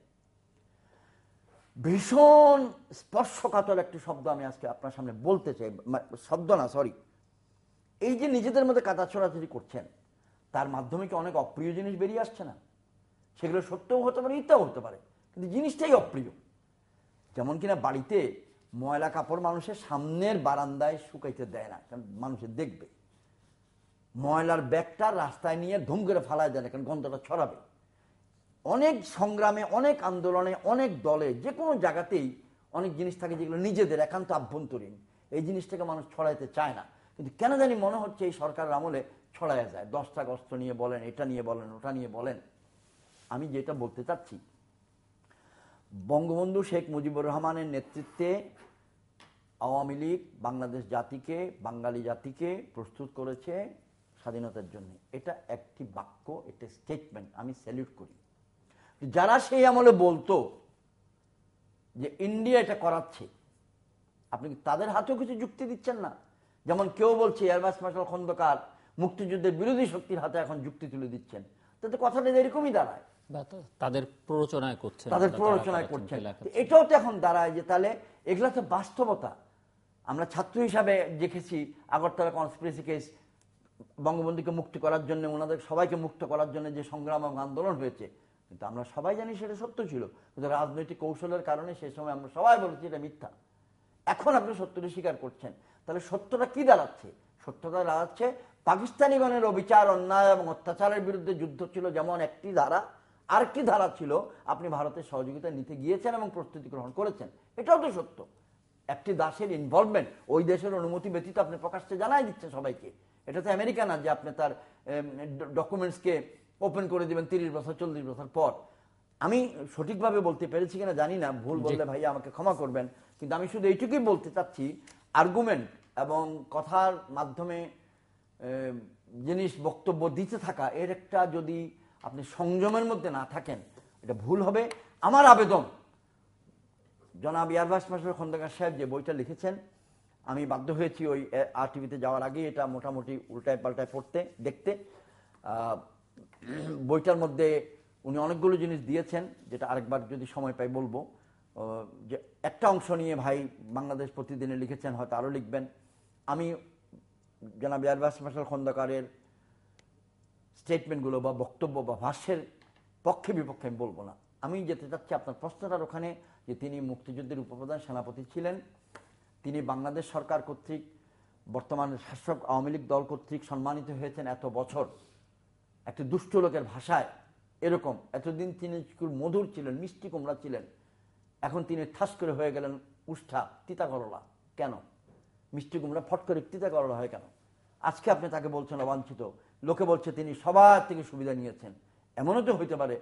ভীষণ স্পর্শকাতর একটি শব্দ আমি আজকে আপনার সামনে বলতে চাই শব্দ না সরি এই যে নিজেদের মধ্যে কাদা ছড়াছড়ি করছেন তার মাধ্যমে কি অনেক অপ্রিয় জিনিস বেরিয়ে আসছে না সেগুলো সত্যও হতে পারে ইত্যাও হতে পারে কিন্তু জিনিসটাই অপ্রিয় যেমন কিনা বাড়িতে ময়লা কাপড় মানুষের সামনের বারান্দায় শুকাইতে দেয় না কারণ মানুষের দেখবে ময়লার ব্যাগটা রাস্তায় নিয়ে ধুম করে ফালা যায় না কারণ গন্ধটা ছড়াবে অনেক সংগ্রামে অনেক আন্দোলনে অনেক দলে যে কোনো জায়গাতেই অনেক জিনিস থাকে যেগুলো নিজেদের একান্ত আভ্যন্তরীণ এই জিনিসটাকে মানুষ ছড়াইতে চায় না কিন্তু কেন জানি মনে হচ্ছে এই সরকারের আমলে ছড়ায় যায় দশটা গস্ত নিয়ে বলেন এটা নিয়ে বলেন ওটা নিয়ে বলেন আমি যেটা বলতে চাচ্ছি বঙ্গবন্ধু শেখ মুজিবুর রহমানের নেতৃত্বে আওয়ামী লীগ বাংলাদেশ জাতিকে বাঙালি জাতিকে প্রস্তুত করেছে স্বাধীনতার জন্য এটা একটি বাক্য একটা স্টেটমেন্ট আমি স্যালিউট করি যারা সেই আমলে বলতো যে ইন্ডিয়া এটা করাচ্ছে আপনি তাদের হাতেও কিছু যুক্তি দিচ্ছেন না যেমন কেউ বলছে এয়ারবাস মার্শাল খন্দকার মুক্তিযুদ্ধের বিরোধী শক্তির হাতে এখন যুক্তি তুলে দিচ্ছেন তাতে কথাটা এরকমই দাঁড়ায় তাদের প্ররোচনায় করছে তাদের প্ররোচনায় এটাও তো এখন দাঁড়ায় যে তাহলে এগুলো তো বাস্তবতা আমরা ছাত্র হিসাবে দেখেছি আগরতলা কনস্পিরেসি কেস বঙ্গবন্ধুকে মুক্তি করার জন্য ওনাদের সবাইকে মুক্ত করার জন্য যে সংগ্রাম এবং আন্দোলন হয়েছে কিন্তু আমরা সবাই জানি সেটা সত্য ছিল কিন্তু রাজনৈতিক কৌশলের কারণে সে সময় আমরা সবাই বলেছি এটা মিথ্যা এখন আপনি সত্যটা স্বীকার করছেন তাহলে সত্যটা কি দাঁড়াচ্ছে সত্যটা দাঁড়াচ্ছে পাকিস্তানিগণের অবিচার অন্যায় এবং অত্যাচারের বিরুদ্ধে যুদ্ধ ছিল যেমন একটি ধারা আরেকটি ধারা ছিল আপনি ভারতের সহযোগিতা নিতে গিয়েছেন এবং প্রস্তুতি গ্রহণ করেছেন এটাও তো সত্য একটি দাসের ইনভলভমেন্ট ওই দেশের অনুমতি ব্যতীত আপনি প্রকাশ্যে জানাই দিচ্ছেন সবাইকে এটা তো আমেরিকা না যে আপনি তার ডকুমেন্টসকে ওপেন করে দেবেন তিরিশ বছর চল্লিশ বছর পর আমি সঠিকভাবে বলতে পেরেছি কিনা জানি না ভুল বললে ভাইয়া আমাকে ক্ষমা করবেন কিন্তু আমি শুধু এইটুকুই বলতে চাচ্ছি আর্গুমেন্ট এবং কথার মাধ্যমে জিনিস বক্তব্য দিতে থাকা এর একটা যদি আপনি সংযমের মধ্যে না থাকেন এটা ভুল হবে আমার আবেদন জনাব ইয়ারবাস মাসের খন্দকার সাহেব যে বইটা লিখেছেন আমি বাধ্য হয়েছি ওই আর টিভিতে যাওয়ার আগে এটা মোটামুটি উল্টায় পাল্টায় পড়তে দেখতে বইটার মধ্যে উনি অনেকগুলো জিনিস দিয়েছেন যেটা আরেকবার যদি সময় পাই বলবো যে একটা অংশ নিয়ে ভাই বাংলাদেশ প্রতিদিনে লিখেছেন হয়তো আরও লিখবেন আমি জনাব ইয়ারবাস মাসের খন্দকারের স্টেটমেন্টগুলো বা বক্তব্য বা ভাষ্যের পক্ষে বিপক্ষে আমি বলবো না আমি যেতে চাচ্ছি আপনার প্রশ্নটার ওখানে যে তিনি মুক্তিযুদ্ধের উপপ্রধান সেনাপতি ছিলেন তিনি বাংলাদেশ সরকার কর্তৃক বর্তমান শাসক আওয়ামী লীগ দল কর্তৃক সম্মানিত হয়েছেন এত বছর একটি দুষ্ট লোকের ভাষায় এরকম এতদিন তিনি মধুর ছিলেন মিষ্টি কুমড়া ছিলেন এখন তিনি ঠাস করে হয়ে গেলেন উষ্ঠা তিতা করলা কেন মিষ্টি কুমড়া ফট করে তিতা করলা হয় কেন আজকে আপনি তাকে বলছেন অবাঞ্ছিত লোকে বলছে তিনি সবার থেকে সুবিধা নিয়েছেন এমনও তো হইতে পারে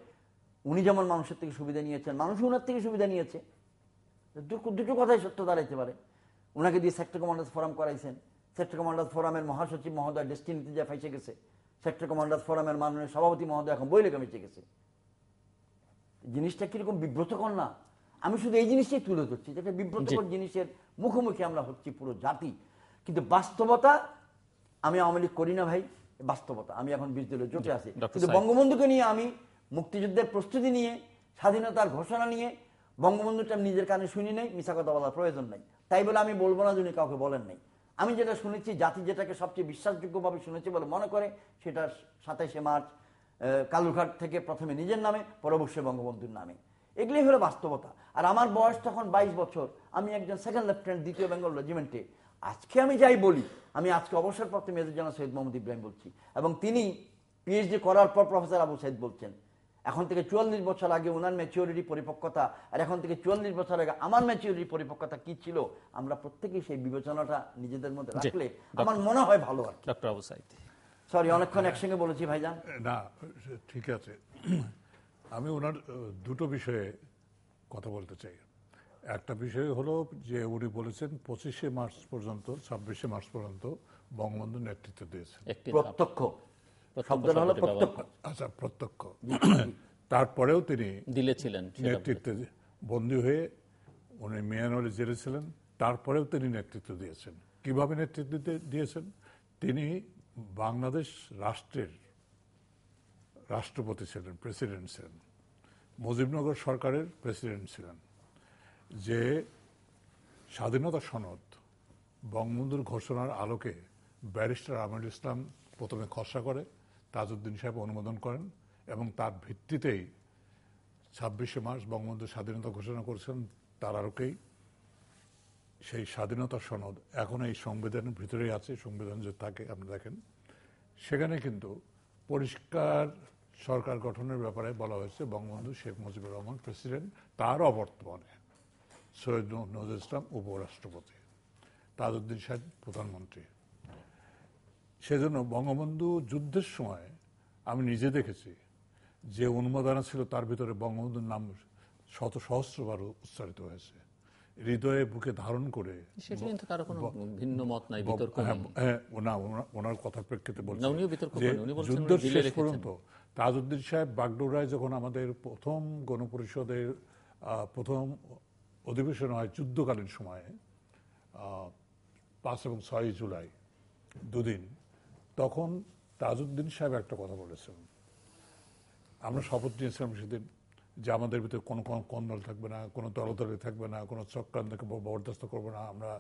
উনি যেমন মানুষের থেকে সুবিধা নিয়েছেন মানুষ ওনার থেকে সুবিধা নিয়েছে দুটো কথাই সত্য দাঁড়াইতে পারে ওনাকে দিয়ে সেক্টর কমান্ডার্স ফোরাম করাইছেন সেক্টর কমান্ডার্স ফোরামের মহাসচিব মহোদয় ডেস্টিনিতে যা ফাইসে গেছে সেক্টর কমান্ডার্স ফোরামের মাননীয় সভাপতি মহোদয় এখন বইলে লেখা গেছে জিনিসটা কিরকম বিব্রতকর না আমি শুধু এই জিনিসটাই তুলে ধরছি যে একটা বিব্রতকর জিনিসের মুখোমুখি আমরা হচ্ছি পুরো জাতি কিন্তু বাস্তবতা আমি আওয়ামী লীগ করি না ভাই বাস্তবতা আমি এখন বিশ দলের জোটে আছি কিন্তু বঙ্গবন্ধুকে নিয়ে আমি মুক্তিযুদ্ধের প্রস্তুতি নিয়ে স্বাধীনতার ঘোষণা নিয়ে বঙ্গবন্ধুটা আমি নিজের কানে শুনি নাই মিশা কথা বলার প্রয়োজন নাই তাই বলে আমি বলবো না যিনি কাউকে বলেন নাই আমি যেটা শুনেছি জাতি যেটাকে সবচেয়ে বিশ্বাসযোগ্যভাবে শুনেছি বলে মনে করে সেটা সাতাইশে মার্চ কালুরঘাট থেকে প্রথমে নিজের নামে পরবর্ষে অবশ্যই বঙ্গবন্ধুর নামে এগুলি হলো বাস্তবতা আর আমার বয়স তখন বাইশ বছর আমি একজন সেকেন্ড লেফটেন্যান্ট দ্বিতীয় বেঙ্গল রেজিমেন্টে আজকে আমি যাই বলি আমি আজকে অবসরপ্রাপ্ত জেনারেল সৈয়দ মোহাম্মদ ইব্রাহিম বলছি এবং তিনি পিএইচডি করার পর প্রফেসর আবু সাইদ বলছেন এখন থেকে চুয়াল্লিশ বছর আগে ওনার ম্যাচিওরিটি পরিপক্কতা আর এখন থেকে চুয়াল্লিশ বছর আগে আমার ম্যাচিওরিটি পরিপক্কতা কি ছিল আমরা প্রত্যেকেই সেই বিবেচনাটা নিজেদের মধ্যে রাখলে আমার মনে হয় ভালো আর ডক্টর আবু সাইদ সরি অনেকক্ষণ একসঙ্গে বলেছি ভাইজান না ঠিক আছে আমি ওনার দুটো বিষয়ে কথা বলতে চাই একটা বিষয় হলো যে উনি বলেছেন পঁচিশে মার্চ পর্যন্ত ছাব্বিশে মার্চ পর্যন্ত বঙ্গবন্ধু নেতৃত্ব দিয়েছেন প্রত্যক্ষ আচ্ছা প্রত্যক্ষ তারপরেও তিনি দিলেছিলেন বন্দী হয়ে উনি মিয়ানমারে তারপরেও তিনি নেতৃত্ব দিয়েছেন কিভাবে নেতৃত্ব দিয়েছেন তিনি বাংলাদেশ রাষ্ট্রের রাষ্ট্রপতি ছিলেন প্রেসিডেন্ট ছিলেন মুজিবনগর সরকারের প্রেসিডেন্ট ছিলেন যে স্বাধীনতা সনদ বঙ্গবন্ধুর ঘোষণার আলোকে ব্যারিস্টার আহমেদ ইসলাম প্রথমে খসড়া করে তাজউদ্দিন সাহেব অনুমোদন করেন এবং তার ভিত্তিতেই ছাব্বিশে মার্চ বঙ্গবন্ধু স্বাধীনতা ঘোষণা করেছেন তার আলোকেই সেই স্বাধীনতা সনদ এখন এই সংবিধানের ভিতরেই আছে সংবিধান যে থাকে আপনি দেখেন সেখানে কিন্তু পরিষ্কার সরকার গঠনের ব্যাপারে বলা হয়েছে বঙ্গবন্ধু শেখ মুজিবুর রহমান প্রেসিডেন্ট তার অবর্তমানে সৈয়দ নজরুল ইসলাম উপরাষ্ট্রপতি তাজউদ্দিন সাহেব প্রধানমন্ত্রী সেজন্য বঙ্গবন্ধু যুদ্ধের সময় আমি নিজে দেখেছি যে অনুমোদনা ছিল তার ভিতরে বঙ্গবন্ধুর নাম শত সহস্রবার উচ্চারিত হয়েছে হৃদয়ে বুকে ধারণ করে ভিন্ন মত নাই হ্যাঁ, হ্যাঁ, না ওনার কথার প্রেক্ষিতে বলছেন শেষ পর্যন্ত তাজউদ্দিন সাহেব বাগডোরায় যখন আমাদের প্রথম গণপরিষদের প্রথম অধিবেশন হয় যুদ্ধকালীন সময়ে পাঁচ এবং ছয় জুলাই দুদিন তখন তাজউদ্দিন সাহেব একটা কথা বলেছেন আমরা শপথ নিয়েছিলাম সেদিন যে আমাদের ভিতরে কোনো কোনো কন্দল থাকবে না কোনো তলতলে থাকবে না কোনো চক্রান্তকে বরদাস্ত করবো না আমরা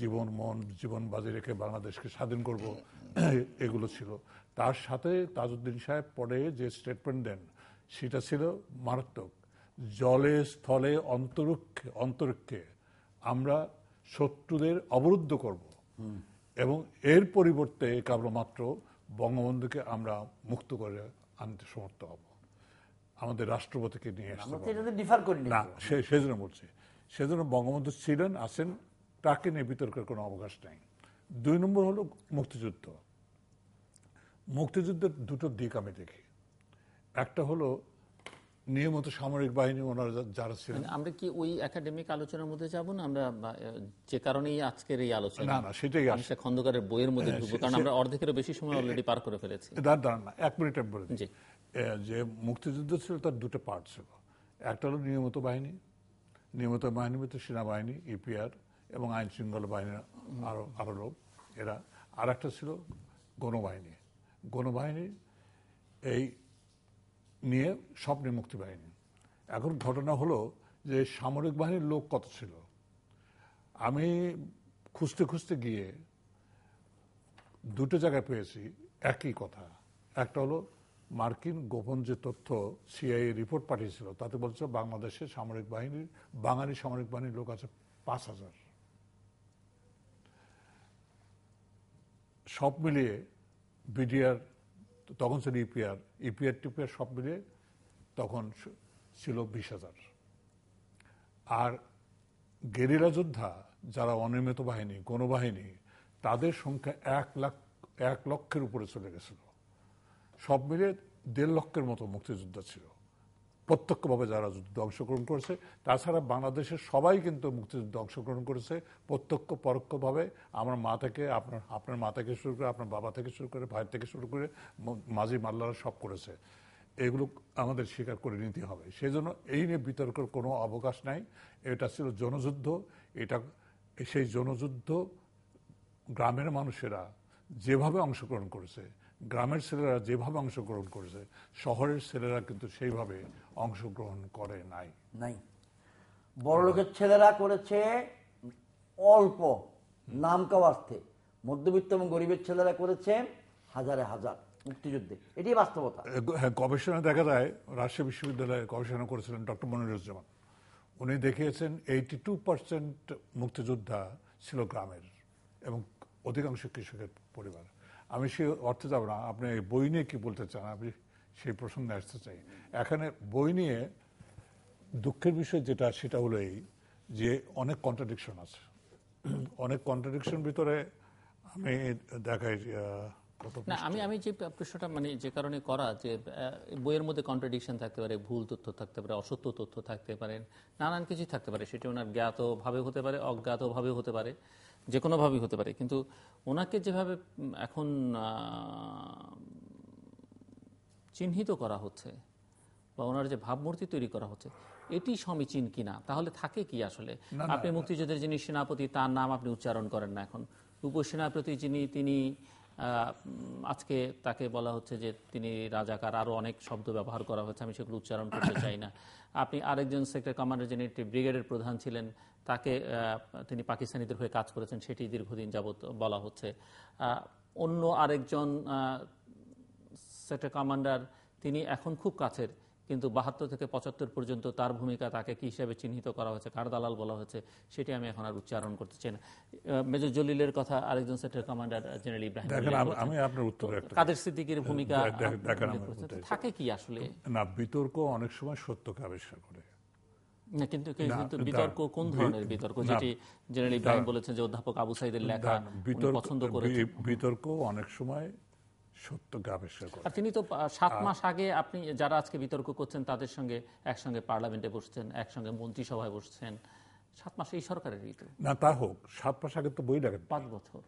জীবন মন জীবন বাজি রেখে বাংলাদেশকে স্বাধীন করব এগুলো ছিল তার সাথে তাজউদ্দিন সাহেব পরে যে স্টেটমেন্ট দেন সেটা ছিল মারাত্মক জলে স্থলে অন্তরক্ষে অন্তরক্ষে আমরা শত্রুদের অবরুদ্ধ করব এবং এর পরিবর্তে কেবলমাত্র বঙ্গবন্ধুকে আমরা মুক্ত করে আনতে সমর্থ হব আমাদের রাষ্ট্রপতিকে নিয়ে না সেজন্য বলছি সেজন্য বঙ্গবন্ধু ছিলেন আছেন তাকে নিয়ে বিতর্কের কোনো অবকাশ নাই দুই নম্বর হলো মুক্তিযুদ্ধ মুক্তিযুদ্ধের দুটো দিক আমি দেখি একটা হলো নিয়মিত সামরিক বাহিনী ওনারা যারা ছিলেন মানে আমরা কি ওই একাডেমিক আলোচনার মধ্যে যাব না আমরা যে কারণেই আজকের এই আলোচনা না না সেটাই আসলে খন্দকারের বইয়ের মধ্যে হ্যাঁ, ঢুকবো কারণ আমরা অর্ধেকের বেশি সময় অলরেডি পার করে ফেলেছি দাঁড় দাঁড়ান না এক মিনিট আমি বলে জি যে মুক্তিযুদ্ধ ছিল তার দুটো পার্ট ছিল একটা হলো নিয়মিত বাহিনী নিয়মিত বাহিনী মধ্যে সেনাবাহিনী ইপিআর e এবং আইন শৃঙ্খলা বাহিনীর আরো আরো লোক এরা আর একটা ছিল গণবাহিনী গণবাহিনী এই নিয়ে স্বপ্নে মুক্তি বাহিনী এখন ঘটনা হলো যে সামরিক বাহিনীর লোক কত ছিল আমি খুঁজতে খুঁজতে গিয়ে দুটো জায়গায় পেয়েছি একই কথা একটা হলো মার্কিন গোপন যে তথ্য সিআইএ রিপোর্ট পাঠিয়েছিল তাতে বলছে বাংলাদেশে সামরিক বাহিনীর বাঙালি সামরিক বাহিনীর লোক আছে পাঁচ হাজার সব মিলিয়ে বিডিআর তখন ছিল ইপিআর ইপিআর টিপিআর সব মিলে তখন ছিল বিশ হাজার আর গেরিলা যোদ্ধা যারা অনিয়মিত বাহিনী বাহিনী তাদের সংখ্যা এক লাখ এক লক্ষের উপরে চলে গেছিল সব মিলে দেড় লক্ষের মতো মুক্তিযোদ্ধা ছিল প্রত্যক্ষভাবে যারা যুদ্ধে অংশগ্রহণ করেছে তাছাড়া বাংলাদেশের সবাই কিন্তু মুক্তিযুদ্ধে অংশগ্রহণ করেছে প্রত্যক্ষ পরোক্ষভাবে আমার মা থেকে আপনার আপনার মা থেকে শুরু করে আপনার বাবা থেকে শুরু করে ভাই থেকে শুরু করে মাঝি মাল্লারা সব করেছে এগুলো আমাদের স্বীকার করে নিতে হবে সেই জন্য এই নিয়ে বিতর্কের কোনো অবকাশ নাই এটা ছিল জনযুদ্ধ এটা সেই জনযুদ্ধ গ্রামের মানুষেরা যেভাবে অংশগ্রহণ করেছে গ্রামের ছেলেরা যেভাবে অংশগ্রহণ করেছে শহরের ছেলেরা কিন্তু সেইভাবে অংশগ্রহণ করে নাই নাই বড়লোকের ছেলেরা করেছে অল্প নাম কাওয়ার্থে মধ্যবিত্ত এবং গরিবের ছেলেরা করেছে হাজারে হাজার মুক্তিযুদ্ধে এটি বাস্তবতা হ্যাঁ, গবেষণা দেখা যায় রাজশাহী বিশ্ববিদ্যালয়ে গবেষণা করেছিলেন ডক্টর মনিরুজ্জামান উনি দেখিয়েছেন এইটি টু পার্সেন্ট মুক্তিযোদ্ধা ছিল গ্রামের এবং অধিকাংশ কৃষকের পরিবার আমি সে অর্থে যাব না আপনি বই নিয়ে কি বলতে চান আপনি সেই প্রসঙ্গে আসতে চাই এখানে বই নিয়ে দুঃখের বিষয় যেটা সেটা হলো এই যে অনেক কন্ট্রাডিকশন আছে অনেক কন্ট্রাডিকশন ভিতরে আমি দেখাই না আমি আমি যে প্রশ্নটা মানে যে কারণে করা যে বইয়ের মধ্যে কন্ট্রাডিকশন থাকতে পারে ভুল তথ্য থাকতে পারে অসত্য তথ্য থাকতে পারে নানান কিছুই থাকতে পারে সেটি ওনার জ্ঞাতভাবে হতে পারে অজ্ঞাতভাবে হতে পারে যে কোনোভাবেই হতে পারে কিন্তু ওনাকে যেভাবে এখন চিহ্নিত করা হচ্ছে বা ওনার যে ভাবমূর্তি তৈরি করা হচ্ছে এটি সমীচীন কিনা তাহলে থাকে কি আসলে আপনি মুক্তিযুদ্ধের যিনি সেনাপতি তার নাম আপনি উচ্চারণ করেন না এখন উপসেনাপতি যিনি তিনি আজকে তাকে বলা হচ্ছে যে তিনি রাজাকার আরও অনেক শব্দ ব্যবহার করা হয়েছে আমি সেগুলো উচ্চারণ করতে চাই না আপনি আরেকজন সেক্টর কমান্ডার যিনি একটি ব্রিগেডের প্রধান ছিলেন তাকে তিনি পাকিস্তানিদের হয়ে কাজ করেছেন সেটি দীর্ঘদিন যাবত বলা হচ্ছে অন্য আরেকজন সেটের কমান্ডার তিনি এখন খুব কাছের কিন্তু বাহাত্তর থেকে পঁচাত্তর পর্যন্ত তার ভূমিকা তাকে কী হিসাবে চিহ্নিত করা হয়েছে কার দালাল বলা হয়েছে সেটি আমি এখন আর উচ্চারণ করতে চাই না মেজর জলিলের কথা আরেকজন সেটের কমান্ডার জেনারেল ইব্রাহিম আমি আপনার উত্তর কাদের সিদ্দিকের ভূমিকা থাকে কি আসলে না বিতর্ক অনেক সময় সত্যকে আবিষ্কার করে কিন্তু বিতর্ক কোন ধরনের বিতর্ক বলেছেন যে অধ্যাপক আবু লেখা করে বিতর্ক অনেক সময় সত্যকে আবিষ্কার করেন তিনি তো সাত মাস আগে আপনি যারা আজকে বিতর্ক করছেন তাদের সঙ্গে একসঙ্গে পার্লামেন্টে বসছেন একসঙ্গে মন্ত্রিসভায় বসছেন সাত মাস এই সরকারের না তা হোক সাত মাস আগে তো বই লেখেন পাঁচ বছর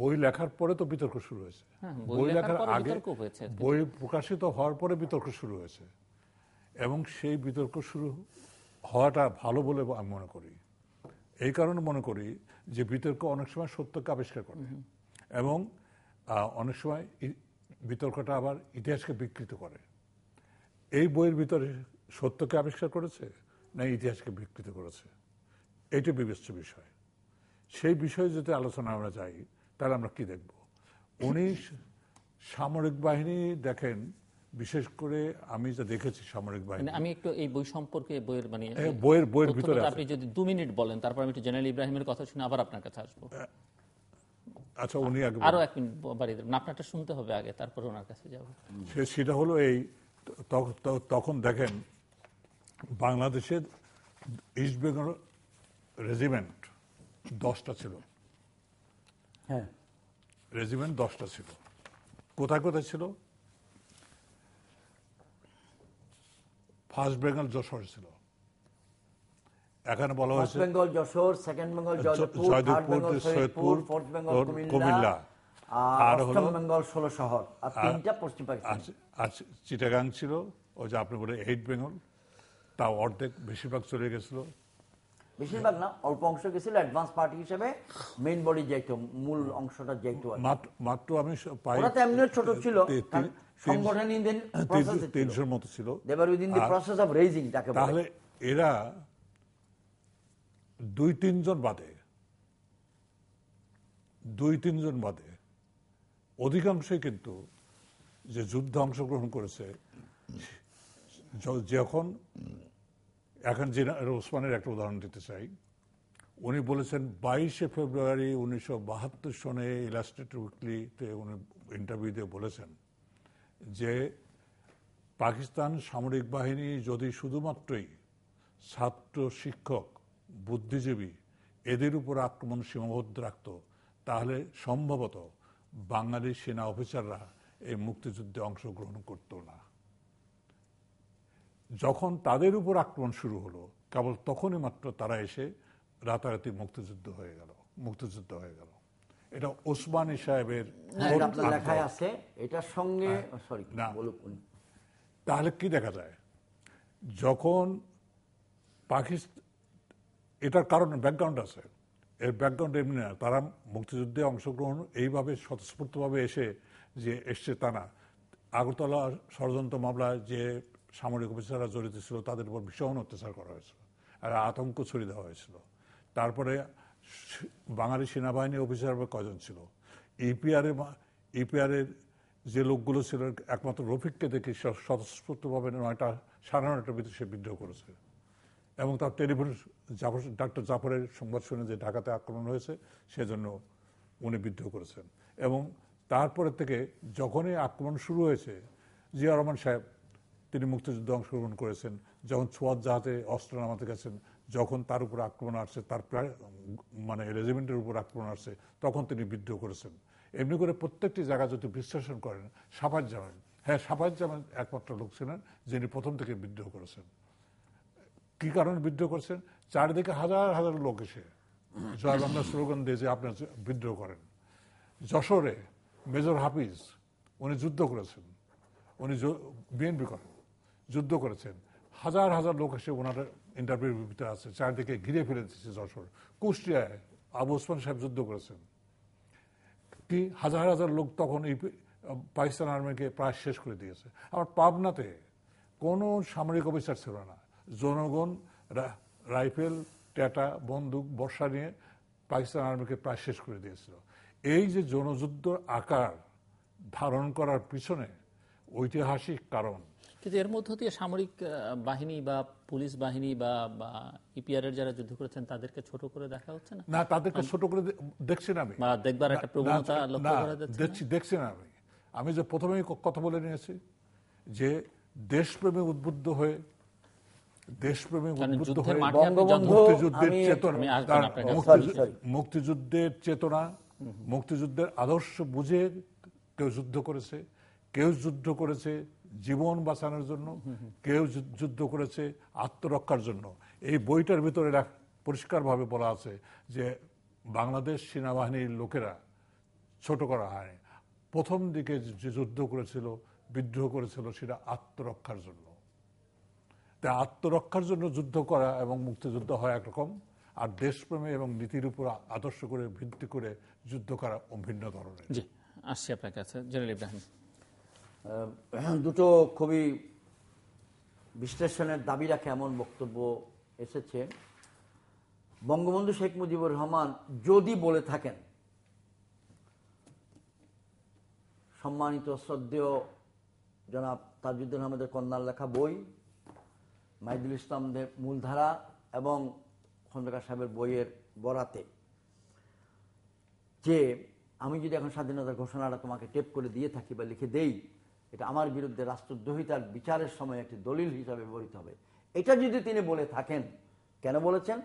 বই লেখার পরে তো বিতর্ক শুরু হয়েছে হ্যাঁ, বই লেখার আগে বই প্রকাশিত হওয়ার পরে বিতর্ক শুরু হয়েছে এবং সেই বিতর্ক শুরু হওয়াটা ভালো বলে আমি মনে করি এই কারণে মনে করি যে বিতর্ক অনেক সময় সত্যকে আবিষ্কার করে এবং অনেক সময় বিতর্কটা আবার ইতিহাসকে বিকৃত করে এই বইয়ের ভিতরে সত্যকে আবিষ্কার করেছে না ইতিহাসকে বিকৃত করেছে এটি বিবেচ্য বিষয় সেই বিষয়ে যদি আলোচনা আমরা যাই তাহলে আমরা কি দেখব উনি সামরিক বাহিনী দেখেন বিশেষ করে আমি যা দেখেছি সামরিক বাহিনী মানে আমি একটু এই বই সম্পর্কে বইয়ের মানে বইয়ের বইয়ের ভিতরে আপনি যদি দু মিনিট বলেন তারপর আমি একটু জেনারেল ইব্রাহিমের কথা শুনে আবার আপনার কাছে আসবো আচ্ছা উনি আগে আরো এক মিনিট বাড়িয়ে দেবেন আপনারটা শুনতে হবে আগে তারপরে ওনার কাছে যাব সেটা হলো এই তখন দেখেন বাংলাদেশের ইস্ট বেঙ্গল রেজিমেন্ট দশটা ছিল হ্যাঁ রেজিমেন্ট দশটা ছিল কোথায় কোথায় ছিল ফার্স্ট বেঙ্গল যশোর ছিল এখানে বলা হয়েছে Bengal Jessore second Bengal Saidpur fourth Bengal Comilla আর বেঙ্গল ষোলো শহর আর তিনটা পশ্চিম পাকিস্তান চিটাগাং ছিল ও যে আপনি বলে এইট বেঙ্গল তাও অর্ধেক বেশিরভাগ চলে গেছিল বেশিরভাগ না অল্প অংশ গেছিল অ্যাডভান্স পার্টি হিসেবে মেইন বডি যাইতো মূল অংশটা যাইতো মাত্র আমি পাই ওরা তো এমনি ছোট ছিল সংগঠন ইন দেন প্রসেস 300 মতো ছিল দেবার within the process of raising তাকে তাহলে এরা দুই তিনজন বাদে দুই তিনজন বাদে অধিকাংশই কিন্তু যে যুদ্ধে অংশগ্রহণ করেছে যখন এখন জিনা ওসমানের একটা উদাহরণ দিতে চাই উনি বলেছেন বাইশে ফেব্রুয়ারি উনিশশো বাহাত্তর সনে ইলাস্ট্রেটেড উইকলিতে উনি ইন্টারভিউ দিয়ে বলেছেন যে পাকিস্তান সামরিক বাহিনী যদি শুধুমাত্রই ছাত্র শিক্ষক বুদ্ধিজীবী এদের উপর আক্রমণ সীমাবদ্ধ রাখত তাহলে সম্ভবত বাঙালি সেনা অফিসাররা এই মুক্তিযুদ্ধে অংশগ্রহণ করত না যখন তাদের উপর আক্রমণ শুরু হলো কেবল তখনই মাত্র তারা এসে রাতারাতি মুক্তিযুদ্ধ হয়ে গেল মুক্তিযুদ্ধ হয়ে গেল এটা ওসমানী সাহেবের আছে এটার সঙ্গে হ্যাঁ, তাহলে কি দেখা যায় যখন পাকিস্তান এটার কারণ ব্যাকগ্রাউন্ড আছে এর ব্যাকগ্রাউন্ড এমনি না তারা মুক্তিযুদ্ধে অংশগ্রহণ এইভাবে স্বতঃস্ফূর্তভাবে এসে যে এসছে তা না আগরতলা ষড়যন্ত্র মামলায় যে সামরিক অফিসাররা জড়িত ছিল তাদের উপর ভীষণ অত্যাচার করা হয়েছিল আর আতঙ্ক ছড়িয়ে দেওয়া হয়েছিল তারপরে বাঙালি সেনাবাহিনী অফিসার কজন ছিল ইপিআরের e ইপিআরের e যে লোকগুলো ছিল একমাত্র রফিককে দেখে স্বতঃস্ফূর্তভাবে নয়টা সাড়ে নয়টার ভিতরে সে বিদ্রোহ করেছে এবং তার টেলিফোন জাফর ডাক্তার জাফরের সংবাদ শুনে যে ঢাকাতে আক্রমণ হয়েছে সেজন্য উনি বিদ্রোহ করেছেন এবং তারপরে থেকে যখনই আক্রমণ শুরু হয়েছে জিয়া রহমান সাহেব তিনি মুক্তিযুদ্ধে অংশগ্রহণ করেছেন যখন ছোয়াদ জাহাতে অস্ত্র নামাতে গেছেন যখন তার উপর আক্রমণ আসছে তার মানে রেজিমেন্টের উপর আক্রমণ আসছে তখন তিনি বিদ্রোহ করেছেন এমনি করে প্রত্যেকটি জায়গা যদি বিশ্লেষণ করেন সাফাজ জামান হ্যাঁ সাফাজ জামান একমাত্র লোক ছিলেন যিনি প্রথম থেকে বিদ্রোহ করেছেন কি কারণে বিদ্রোহ করছেন চারিদিকে হাজার হাজার লোক এসে জয় বাংলা স্লোগান দিয়ে যে আপনার বিদ্রোহ করেন যশোরে মেজর হাফিজ উনি যুদ্ধ করেছেন উনি বিএনপি করেন যুদ্ধ করেছেন হাজার হাজার লোক এসে ওনার ইন্টারভিউ আছে চারিদিকে ঘিরে ফেলে দিচ্ছে যশোর কুষ্টিয়ায় আবু ওসমান সাহেব যুদ্ধ করেছেন কি হাজার হাজার লোক তখন এই পাকিস্তান আর্মিকে প্রায় শেষ করে দিয়েছে আবার পাবনাতে কোনো সামরিক অফিসার ছিল না জনগণ রাইফেল ট্যাটা বন্দুক বর্ষা নিয়ে পাকিস্তান আর্মিকে প্রায় শেষ করে দিয়েছিল এই যে জনযুদ্ধ আকার ধারণ করার পিছনে ঐতিহাসিক কারণ কিন্তু এর মধ্য দিয়ে সামরিক বাহিনী বা পুলিশ বাহিনী বা ইপিআর e যারা যুদ্ধ করেছেন তাদেরকে ছোট করে দেখা হচ্ছে না না তাদেরকে ছোট করে দেখছি না আমি দেখবার একটা প্রবণতা লক্ষ্য করা যাচ্ছে দেখছি দেখছি না আমি আমি যে প্রথমেই কথা বলে নিয়েছি যে দেশপ্রেমে উদ্বুদ্ধ হয়ে উদ্বুদ্ধ হয়ে মুক্তিযুদ্ধের চেতনা মুক্তিযুদ্ধের চেতনা মুক্তিযুদ্ধের আদর্শ বুঝে কেউ যুদ্ধ করেছে কেউ যুদ্ধ করেছে জীবন বাঁচানোর জন্য কেউ যুদ্ধ করেছে আত্মরক্ষার জন্য এই বইটার ভিতরে পরিষ্কারভাবে বলা আছে যে বাংলাদেশ সেনাবাহিনীর লোকেরা ছোট করা হয় প্রথম দিকে যে যুদ্ধ করেছিল বিদ্রোহ করেছিল সেটা আত্মরক্ষার জন্য তা আত্মরক্ষার জন্য যুদ্ধ করা এবং মুক্তিযুদ্ধ হয় একরকম আর দেশপ্রেমে এবং নীতির উপর আদর্শ করে ভিত্তি করে যুদ্ধ করা অভিন্ন ধরনের জি আসছি আপনার কাছে জেনারেল ইব্রাহিম দুটো খুবই বিশ্লেষণের দাবি রাখে এমন বক্তব্য এসেছে বঙ্গবন্ধু শেখ মুজিবুর রহমান যদি বলে থাকেন সম্মানিত শ্রদ্ধেয় জনাব তাজুদ্দিন আহমেদের কন্যার লেখা বই ইসলাম ইসলামদের মূলধারা এবং খন্দকার সাহেবের বইয়ের বরাতে যে আমি যদি এখন স্বাধীনতার ঘোষণাটা তোমাকে টেপ করে দিয়ে থাকি বা লিখে দেই এটা আমার বিরুদ্ধে রাষ্ট্রদ্রোহিতার বিচারের সময় একটি দলিল হিসাবে ব্যবহৃত হবে এটা যদি তিনি বলে থাকেন কেন বলেছেন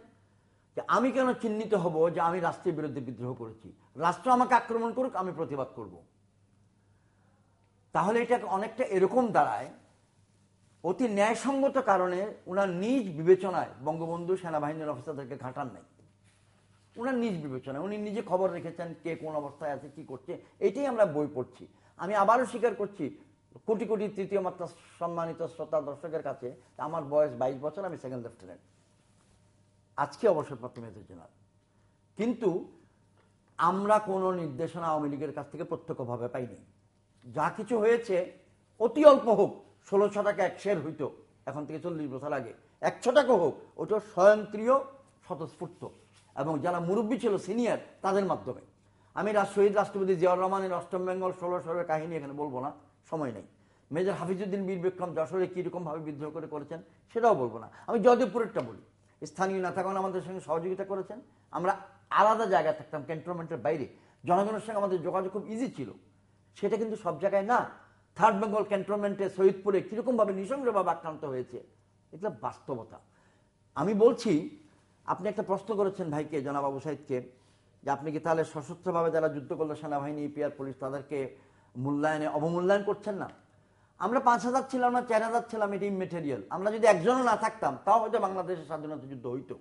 যে আমি কেন চিহ্নিত হব যে আমি রাষ্ট্রের বিরুদ্ধে বিদ্রোহ করেছি রাষ্ট্র আমাকে আক্রমণ করুক আমি প্রতিবাদ করব তাহলে এটা অনেকটা এরকম দাঁড়ায় অতি ন্যায়সঙ্গত কারণে ওনার নিজ বিবেচনায় বঙ্গবন্ধু সেনাবাহিনীর অফিসারদেরকে ঘাটান নাই ওনার নিজ বিবেচনায় উনি নিজে খবর রেখেছেন কে কোন অবস্থায় আছে কি করছে এটাই আমরা বই পড়ছি আমি আবারও স্বীকার করছি কোটি কোটি তৃতীয় মাত্রা সম্মানিত শ্রোতা দর্শকের কাছে আমার বয়স বাইশ বছর আমি সেকেন্ড লেফটেন্যান্ট আজকে অবসরপ্রাপ্ত মেজর জেনারেল কিন্তু আমরা কোনো নির্দেশনা আওয়ামী লীগের কাছ থেকে প্রত্যক্ষভাবে পাইনি যা কিছু হয়েছে অতি অল্প হোক ষোলোশো টাকা এক শের হইতো এখন থেকে চল্লিশ বছর আগে একশো টাকা হোক ওটা স্বয়ংক্রিয় স্বতঃস্ফূর্ত এবং যারা মুরব্বী ছিল সিনিয়র তাদের মাধ্যমে আমি শহীদ রাষ্ট্রপতি জিয়াউর রহমানের অষ্টম বেঙ্গল ষোলো সরের কাহিনী এখানে বলবো না সময় নেই মেজর হাফিজুদ্দিন বীর বিক্রম যশোরে কীরকমভাবে বিদ্রোহ করে করেছেন সেটাও বলবো না আমি জয়দেবপুরেরটা বলি স্থানীয় নেতাগণ আমাদের সঙ্গে সহযোগিতা করেছেন আমরা আলাদা জায়গায় থাকতাম ক্যান্টনমেন্টের বাইরে জনগণের সঙ্গে আমাদের যোগাযোগ খুব ইজি ছিল সেটা কিন্তু সব জায়গায় না থার্ড বেঙ্গল ক্যান্টনমেন্টে সৈয়দপুরে কীরকমভাবে নৃশংসভাবে আক্রান্ত হয়েছে এগুলো বাস্তবতা আমি বলছি আপনি একটা প্রশ্ন করেছেন ভাইকে জনাবাবু সাহেবকে যে আপনি কি তাহলে সশস্ত্রভাবে যারা যুদ্ধ করলো সেনাবাহিনী ইপিআর পুলিশ তাদেরকে মূল্যায়নে অবমূল্যায়ন করছেন না আমরা পাঁচ হাজার ছিলাম না চার হাজার ছিলাম এটি ইমেটেরিয়াল আমরা যদি একজনও না থাকতাম তাও হয়তো বাংলাদেশের স্বাধীনতা যুদ্ধ হইতো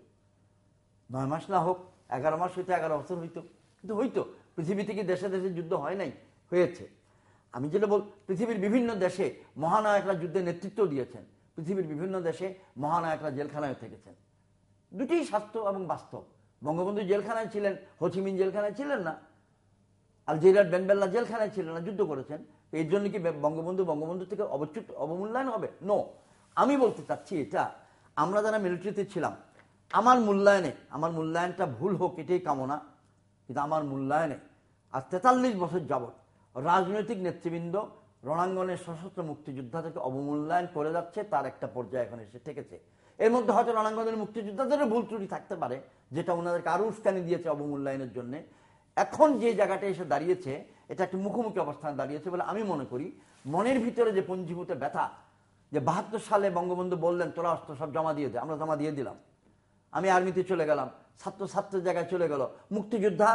নয় মাস না হোক এগারো মাস হইতো এগারো বছর হইতো কিন্তু হইতো পৃথিবী থেকে দেশে দেশে যুদ্ধ হয় নাই হয়েছে আমি যেটা বল পৃথিবীর বিভিন্ন দেশে মহানায়করা যুদ্ধে নেতৃত্ব দিয়েছেন পৃথিবীর বিভিন্ন দেশে মহানায়করা জেলখানায় থেকেছেন দুটি স্বাস্থ্য এবং বাস্তব বঙ্গবন্ধু জেলখানায় ছিলেন হচিমিন জেলখানায় ছিলেন না আলজেরিয়ার বেনবেল্লা জেলখানায় ছিলেন না যুদ্ধ করেছেন এর জন্য কি বঙ্গবন্ধু বঙ্গবন্ধু থেকে অবচ্যুত অবমূল্যায়ন হবে নো আমি বলতে চাচ্ছি এটা আমরা যারা মিলিটারিতে ছিলাম আমার মূল্যায়নে আমার মূল্যায়নটা ভুল হোক এটাই কামনা কিন্তু আমার মূল্যায়নে আর তেতাল্লিশ বছর যাবত রাজনৈতিক নেতৃবৃন্দ রণাঙ্গনের সশস্ত্র মুক্তিযোদ্ধাদেরকে অবমূল্যায়ন করে যাচ্ছে তার একটা পর্যায়ে এখন এসে ঠেকেছে এর মধ্যে হয়তো রণাঙ্গনের মুক্তিযোদ্ধাদেরও ভুল ত্রুটি থাকতে পারে যেটা ওনাদেরকে আরও উস্কানি দিয়েছে অবমূল্যায়নের জন্য এখন যে জায়গাটা এসে দাঁড়িয়েছে এটা একটা মুখোমুখি অবস্থানে দাঁড়িয়েছে বলে আমি মনে করি মনের ভিতরে যে পঞ্জীভূত ব্যথা যে বাহাত্তর সালে বঙ্গবন্ধু বললেন তোরা অস্ত্র সব জমা দিয়ে দে আমরা জমা দিয়ে দিলাম আমি আর্মিতে চলে গেলাম ছাত্র ছাত্রের জায়গায় চলে গেল মুক্তিযোদ্ধা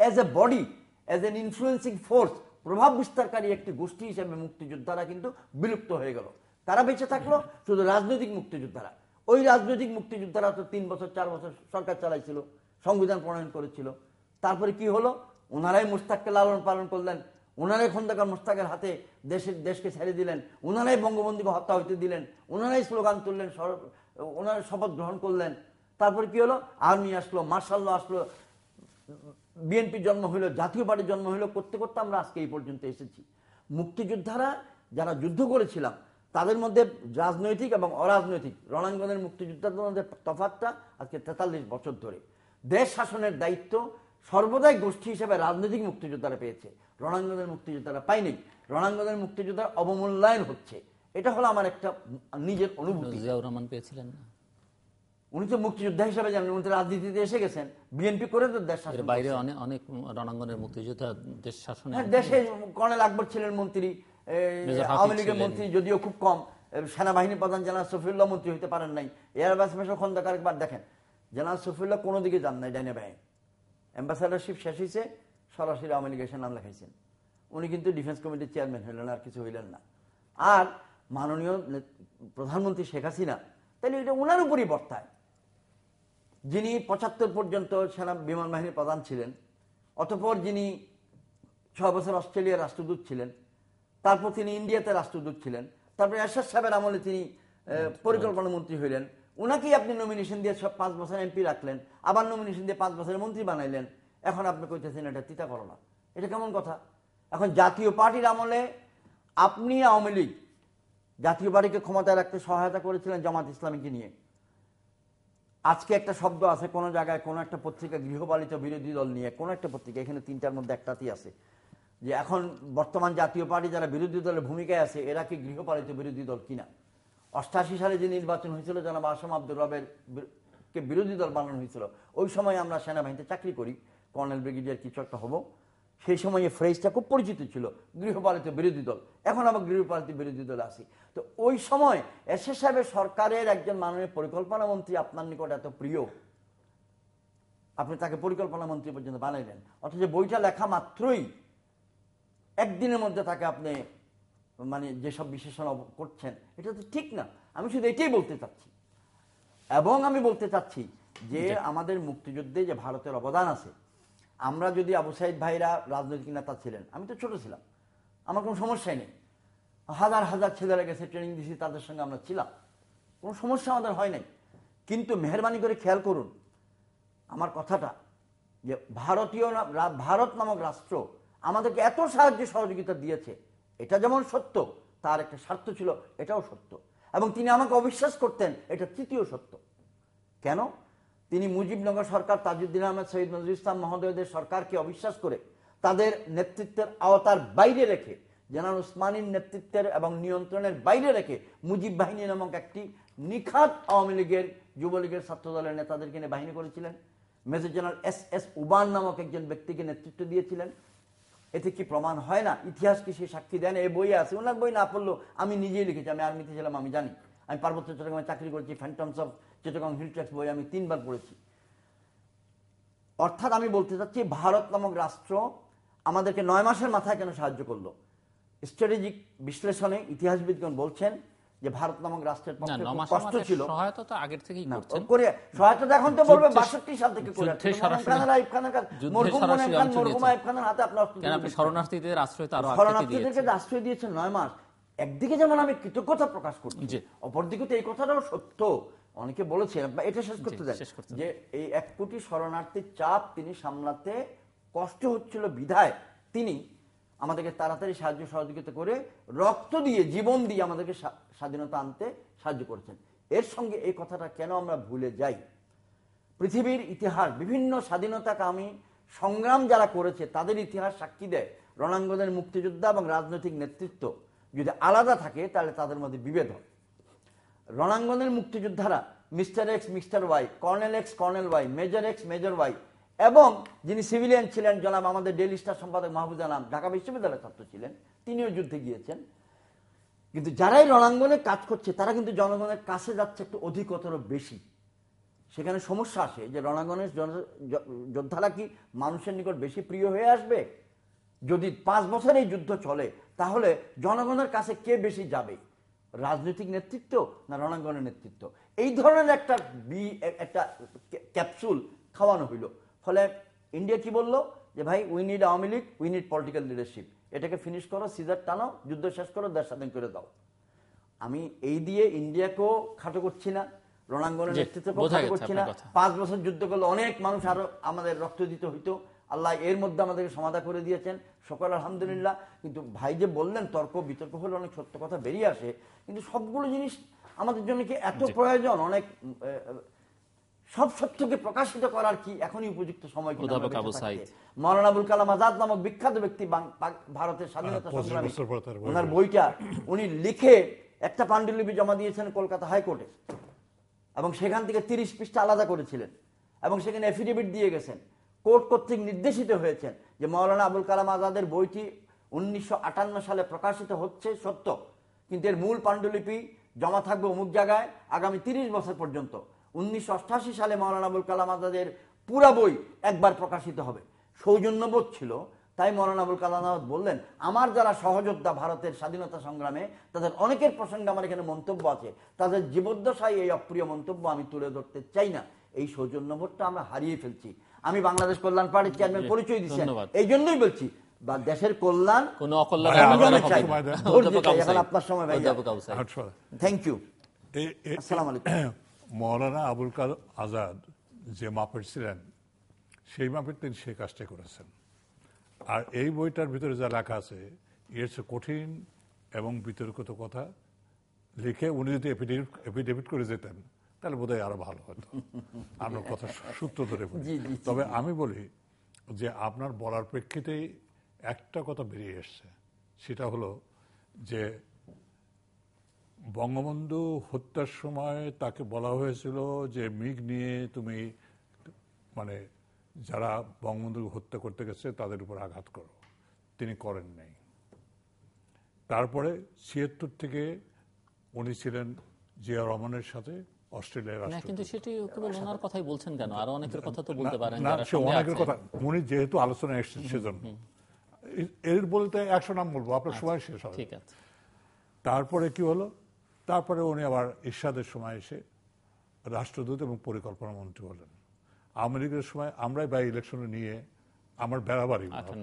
as a body as an influencing force প্রভাব বিস্তারকারী একটি গোষ্ঠী হিসেবে মুক্তিযোদ্ধারা কিন্তু বিলুপ্ত হয়ে গেল তারা বেঁচে থাকলো শুধু রাজনৈতিক মুক্তিযোদ্ধারা ওই রাজনৈতিক মুক্তিযোদ্ধারা তো তিন বছর চার বছর সরকার চালাইছিল সংবিধান প্রণয়ন করেছিল তারপরে কি হলো ওনারাই মোস্তাককে লালন পালন করলেন ওনারাই খন্দাকার মোস্তাকের হাতে দেশের দেশকে ছেড়ে দিলেন ওনারাই বঙ্গবন্ধুকে হত্যা হইতে দিলেন ওনারাই স্লোগান তুললেন ওনারা শপথ গ্রহণ করলেন তারপরে কি হলো আর্মি আসলো মার্শাল আসলো বিএনপির জন্ম হইল জাতীয় পার্টির জন্ম হইল করতে করতে আমরা আজকে এই পর্যন্ত এসেছি মুক্তিযোদ্ধারা যারা যুদ্ধ করেছিলাম তাদের মধ্যে রাজনৈতিক এবং অরাজনৈতিক রণাঙ্গনের মুক্তিযোদ্ধাদের মধ্যে তফাতটা আজকে তেতাল্লিশ বছর ধরে দেশ শাসনের দায়িত্ব সর্বদাই গোষ্ঠী হিসেবে রাজনৈতিক মুক্তিযোদ্ধারা পেয়েছে রণাঙ্গনের মুক্তিযোদ্ধারা পায়নি রণাঙ্গনের মুক্তিযোদ্ধার অবমূল্যায়ন হচ্ছে এটা হলো আমার একটা নিজের অনুভূতি রহমান পেয়েছিলেন না উনি তো মুক্তিযোদ্ধা হিসাবে জানেন উনি তো রাজনীতিতে এসে গেছেন বিএনপি করে তো দেশ শাসন বাইরে অনেক অনেক রণাঙ্গনের মুক্তিযোদ্ধা দেশ শাসন হ্যাঁ, দেশে কর্নেল আকবর ছিলেন মন্ত্রী আওয়ামী লীগের মন্ত্রী যদিও খুব কম সেনাবাহিনী প্রধান জেনারেল সফিউল্লাহ মন্ত্রী হতে পারেন নাই এয়ার ভাইস খন্দকার একবার দেখেন জেনারেল সফিউল্লাহ কোনো দিকে যান নাই ডাইনে বাহিনী অ্যাম্বাসাডারশিপ শেষ হয়েছে সরাসরি আওয়ামী লীগের নাম লেখাইছেন উনি কিন্তু ডিফেন্স কমিটির চেয়ারম্যান হইলেন আর কিছু হইলেন না আর মাননীয় প্রধানমন্ত্রী শেখ হাসিনা তাহলে এটা ওনার উপরই বর্তায় যিনি পঁচাত্তর পর্যন্ত সেনা বিমান বাহিনীর প্রধান ছিলেন অতপর যিনি ছয় বছর অস্ট্রেলিয়ার রাষ্ট্রদূত ছিলেন তারপর তিনি ইন্ডিয়াতে রাষ্ট্রদূত ছিলেন তারপর এরশাদ সাহেবের আমলে তিনি পরিকল্পনা মন্ত্রী হইলেন ওনাকেই আপনি নমিনেশন দিয়ে সব পাঁচ বছর এমপি রাখলেন আবার নমিনেশন দিয়ে পাঁচ বছরের মন্ত্রী বানাইলেন এখন আপনি কইতেছেন এটা তিতা করো না এটা কেমন কথা এখন জাতীয় পার্টির আমলে আপনি আওয়ামী লীগ জাতীয় পার্টিকে ক্ষমতায় রাখতে সহায়তা করেছিলেন জামাত ইসলামীকে নিয়ে আজকে একটা শব্দ আছে কোনো জায়গায় কোনো একটা পত্রিকা গৃহপালিত বিরোধী দল নিয়ে কোনো একটা পত্রিকা এখানে তিনটার মধ্যে একটাতেই আছে যে এখন বর্তমান জাতীয় পার্টি যারা বিরোধী দলের ভূমিকায় আছে এরা কি গৃহপালিত বিরোধী দল কিনা অষ্টাশি সালে যে নির্বাচন হয়েছিল যেন আসম আব্দুর রবের কে বিরোধী দল বানানো হয়েছিল ওই সময় আমরা সেনাবাহিনীতে চাকরি করি কর্নেল ব্রিগেডিয়ার কিছু একটা হবো সেই সময়ে ফ্রেজটা খুব পরিচিত ছিল গৃহপালিত বিরোধী দল এখন আমার গৃহপালিত বিরোধী দল আসি তো ওই সময় এস এ সাহেবের সরকারের একজন মাননীয় পরিকল্পনা মন্ত্রী আপনার নিকট এত প্রিয় আপনি তাকে পরিকল্পনা মন্ত্রী পর্যন্ত বানাইলেন অথচ বইটা লেখা মাত্রই একদিনের মধ্যে তাকে আপনি মানে যেসব বিশেষণ করছেন এটা তো ঠিক না আমি শুধু এটাই বলতে চাচ্ছি এবং আমি বলতে চাচ্ছি যে আমাদের মুক্তিযুদ্ধে যে ভারতের অবদান আছে আমরা যদি আবু সাইদ ভাইরা রাজনৈতিক নেতা ছিলেন আমি তো ছোট ছিলাম আমার কোনো সমস্যাই নেই হাজার হাজার ছেলেরা গেছে ট্রেনিং দিয়েছি তাদের সঙ্গে আমরা ছিলাম কোনো সমস্যা আমাদের হয় নাই কিন্তু মেহরবানি করে খেয়াল করুন আমার কথাটা যে ভারতীয় ভারত নামক রাষ্ট্র আমাদেরকে এত সাহায্য সহযোগিতা দিয়েছে এটা যেমন সত্য তার একটা স্বার্থ ছিল এটাও সত্য এবং তিনি আমাকে অবিশ্বাস করতেন এটা তৃতীয় সত্য কেন তিনি মুজিবনগর সরকার তাজউদ্দিন আহমেদ সৈয়দ নজরুল ইসলাম মহোদয়দের সরকারকে অবিশ্বাস করে তাদের নেতৃত্বের আওতার বাইরে রেখে জেনারেল উসমানীর নেতৃত্বের এবং নিয়ন্ত্রণের বাইরে রেখে মুজিব বাহিনী নামক একটি নিখাত আওয়ামী লীগের যুবলীগের ছাত্রদলের নেতাদেরকে নিয়ে বাহিনী করেছিলেন major general S S Uban নামক একজন ব্যক্তিকে নেতৃত্ব দিয়েছিলেন এতে কি প্রমাণ হয় না ইতিহাস কি সে সাক্ষী দেন এই বই আছে ওনার বই না পড়লো আমি নিজেই লিখেছি আমি আর্মিতে ছিলাম আমি জানি আমি পার্বত্য চট্টগ্রামে চাকরি করেছি ফ্যান্টমস অফ চট্টগ্রাম হিলট্যাক্স বই আমি তিনবার পড়েছি অর্থাৎ আমি বলতে চাচ্ছি ভারত নামক রাষ্ট্র আমাদেরকে নয় মাসের মাথায় কেন সাহায্য করলো স্ট্র্যাটেজিক বিশ্লেষণে ইতিহাসবিদগণ বলছেন যে ভারত নামক রাষ্ট্রের পক্ষে কষ্ট ছিল সহায়তা তো আগের থেকেই করছেন করে সহায়তা এখন তো বলবে 62 সাল থেকে করে আছে আইব খানের মরহুম মনে খান মরহুম আইব খানের হাতে আপনি শরণার্থীদের আশ্রয় তো আরো শরণার্থীদেরকে আশ্রয় দিয়েছেন 9 মাস একদিকে যেমন আমি কৃতজ্ঞতা প্রকাশ করছি অপরদিকে তো এই কথাটাও সত্য অনেকে বলেছিলেন বা এটা শেষ করতে যায় যে এই এক কোটি শরণার্থীর চাপ তিনি সামলাতে কষ্ট হচ্ছিল বিধায় তিনি আমাদেরকে তাড়াতাড়ি সাহায্য সহযোগিতা করে রক্ত দিয়ে জীবন দিয়ে আমাদেরকে স্বাধীনতা আনতে সাহায্য করেছেন এর সঙ্গে এই কথাটা কেন আমরা ভুলে যাই পৃথিবীর ইতিহাস বিভিন্ন স্বাধীনতাকামী সংগ্রাম যারা করেছে তাদের ইতিহাস সাক্ষী দেয় রণাঙ্গনের মুক্তিযোদ্ধা এবং রাজনৈতিক নেতৃত্ব যদি আলাদা থাকে তাহলে তাদের মধ্যে বিভেদ হয় রণাঙ্গনের মুক্তিযোদ্ধারা mister X mister Y colonel X colonel Y major X major Y এবং যিনি সিভিলিয়ান ছিলেন জনাব আমাদের ডেলি স্টার সম্পাদক মাহবুজ আলাম ঢাকা বিশ্ববিদ্যালয়ের ছাত্র ছিলেন তিনিও যুদ্ধে গিয়েছেন কিন্তু যারাই রণাঙ্গনে কাজ করছে তারা কিন্তু জনগণের কাছে যাচ্ছে একটু অধিকতর বেশি সেখানে সমস্যা আসে যে রণাঙ্গনের যোদ্ধারা কি মানুষের নিকট বেশি প্রিয় হয়ে আসবে যদি পাঁচ বছর এই যুদ্ধ চলে তাহলে জনগণের কাছে কে বেশি যাবে রাজনৈতিক নেতৃত্ব না রণাঙ্গনের নেতৃত্ব এই ধরনের একটা বি একটা ক্যাপসুল খাওয়ানো হইল ফলে ইন্ডিয়া কি বলল যে ভাই we need Awami League we need political leadership এটাকে ফিনিশ করো সিজার টানাও যুদ্ধ শেষ করো দেশ স্বাধীন করে দাও আমি এই দিয়ে ইন্ডিয়াকেও খাটো করছি না রণাঙ্গনের নেতৃত্ব করছি না পাঁচ বছর যুদ্ধ করলে অনেক মানুষ আরো আমাদের রক্ত দিতে হইতো আল্লাহ এর মধ্যে আমাদেরকে সমাধা করে দিয়েছেন সকল আলহামদুলিল্লাহ কিন্তু ভাই যে বললেন তর্ক বিতর্ক হলে অনেক সত্য কথা বেরিয়ে আসে কিন্তু সবগুলো জিনিস আমাদের জন্য কি এত প্রয়োজন অনেক সব সত্যকে প্রকাশিত করার কি এখনই উপযুক্ত সময় মৌলানা আবুল কালাম আজাদ নামক বিখ্যাত ব্যক্তি ভারতের স্বাধীনতা হ্যাঁ, সংগ্রামী ওনার বইটা উনি লিখে একটা পাণ্ডুলিপি জমা দিয়েছেন কলকাতা হাইকোর্টে এবং সেখান থেকে তিরিশ পৃষ্ঠা আলাদা করেছিলেন এবং সেখানে এফিডেভিট দিয়ে গেছেন কোর্ট কর্তৃক নির্দেশিত হয়েছেন যে মৌলানা আবুল কালাম আজাদের বইটি উনিশশো সালে প্রকাশিত হচ্ছে সত্য কিন্তু এর মূল পাণ্ডুলিপি জমা থাকবে অমুক জায়গায় আগামী তিরিশ বছর পর্যন্ত উনিশশো সালে মৌলানা আবুল কালাম আজাদের পুরা বই একবার প্রকাশিত হবে সৌজন্যবোধ ছিল তাই মৌলানা আবুল কালাম আজাদ বললেন আমার যারা সহযোদ্ধা ভারতের স্বাধীনতা সংগ্রামে তাদের অনেকের প্রসঙ্গে আমার এখানে মন্তব্য আছে তাদের জীবদ্দশায় এই অপ্রিয় মন্তব্য আমি তুলে ধরতে চাই না এই সৌজন্যবোধটা আমরা হারিয়ে ফেলছি আমি বাংলাদেশ কল্যাণ পার্টির চেয়ারম্যান পরিচয় দিচ্ছি এই জন্যই বলছি বা দেশের কল্যাণ আপনার সময় থ্যাংক ইউ আসসালামু মৌলানা আবুল কাল আজাদ যে মাপের ছিলেন সেই মাপের তিনি সে কাজটা করেছেন আর এই বইটার ভিতরে যা লেখা আছে এর চেয়ে কঠিন এবং বিতর্কিত কথা লিখে উনি যদি এফিডেভিট করে যেতেন তাহলে বোধহয় আরো ভালো হতো আপনার কথা সূত্র ধরে তবে আমি বলি যে আপনার বলার প্রেক্ষিতেই একটা কথা বেরিয়ে এসছে সেটা হলো যে বঙ্গবন্ধু হত্যার সময় তাকে বলা হয়েছিল যে মিগ নিয়ে তুমি মানে যারা বঙ্গবন্ধু হত্যা করতে গেছে তাদের উপর আঘাত করো তিনি করেন নাই তারপরে ছিয়াত্তর থেকে উনি ছিলেন জিয়া রহমানের সাথে আচ্ছা, তারপরে কি হলো তারপরে উনি আবার ইরশাদের সময় এসে রাষ্ট্রদূত এবং পরিকল্পনা মন্ত্রী হলেন আমেরিকার সময় আমরাই বাই ইলেকশন নিয়ে আমার বেড়াবাড়ি আচ্ছা,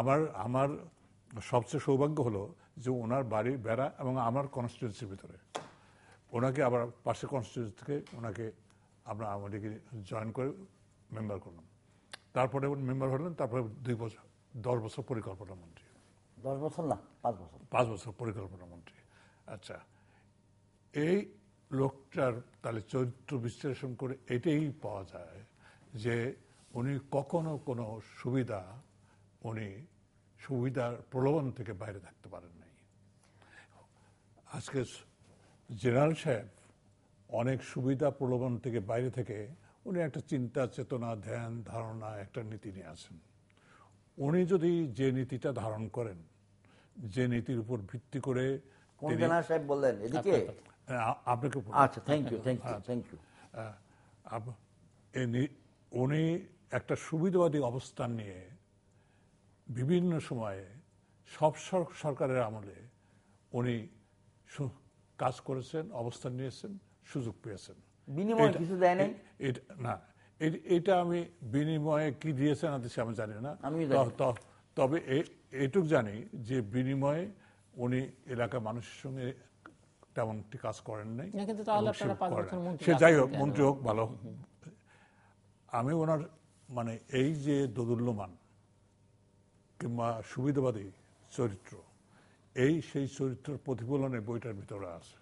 আমার আমার সবচেয়ে সৌভাগ্য হলো যে ওনার বাড়ি বেড়া এবং আমার কনস্টিটিউন্সির ভিতরে ওনাকে আবার পাশের কনস্টিটিউট থেকে ওনাকে আমরা আমাদেরকে জয়েন করে মেম্বার করলাম তারপরে মেম্বার হলেন তারপরে দুই বছর দশ বছর পরিকল্পনা মন্ত্রী দশ বছর না পাঁচ বছর পাঁচ বছর পরিকল্পনা মন্ত্রী আচ্ছা এই লোকটার তাহলে চরিত্র বিশ্লেষণ করে এটাই পাওয়া যায় যে উনি কখনো কোনো সুবিধা উনি সুবিধার প্রলোভন থেকে বাইরে থাকতে পারেন নাই আজকে জেনারেল সাহেব অনেক সুবিধা প্রলোভন থেকে বাইরে থেকে উনি একটা চিন্তা চেতনা ধ্যান ধারণা একটা নীতি নিয়ে আছেন উনি যদি যে নীতিটা ধারণ করেন যে নীতির উপর ভিত্তি করে হ্যাঁ, আচ্ছা থ্যাংক ইউ থ্যাংক ইউ উনি একটা সুবিধাবাদী অবস্থান নিয়ে বিভিন্ন সময়ে সব সরকারের আমলে উনি কাজ করেছেন অবস্থান নিয়েছেন সুযোগ পেয়েছেন না এটা আমি বিনিময়ে কি দিয়েছে না দিয়েছে আমি জানি না তবে এটুক জানি যে বিনিময়ে উনি এলাকার মানুষের সঙ্গে একটি কাজ করেন নাই সে যাই হোক মন্ত্রী হোক ভালো হোক আমি ওনার মানে এই যে দোদুল্যমান কিংবা সুবিধাবাদী চরিত্র এই সেই চরিত্রের প্রতিফলনে বইটার ভিতরে আছে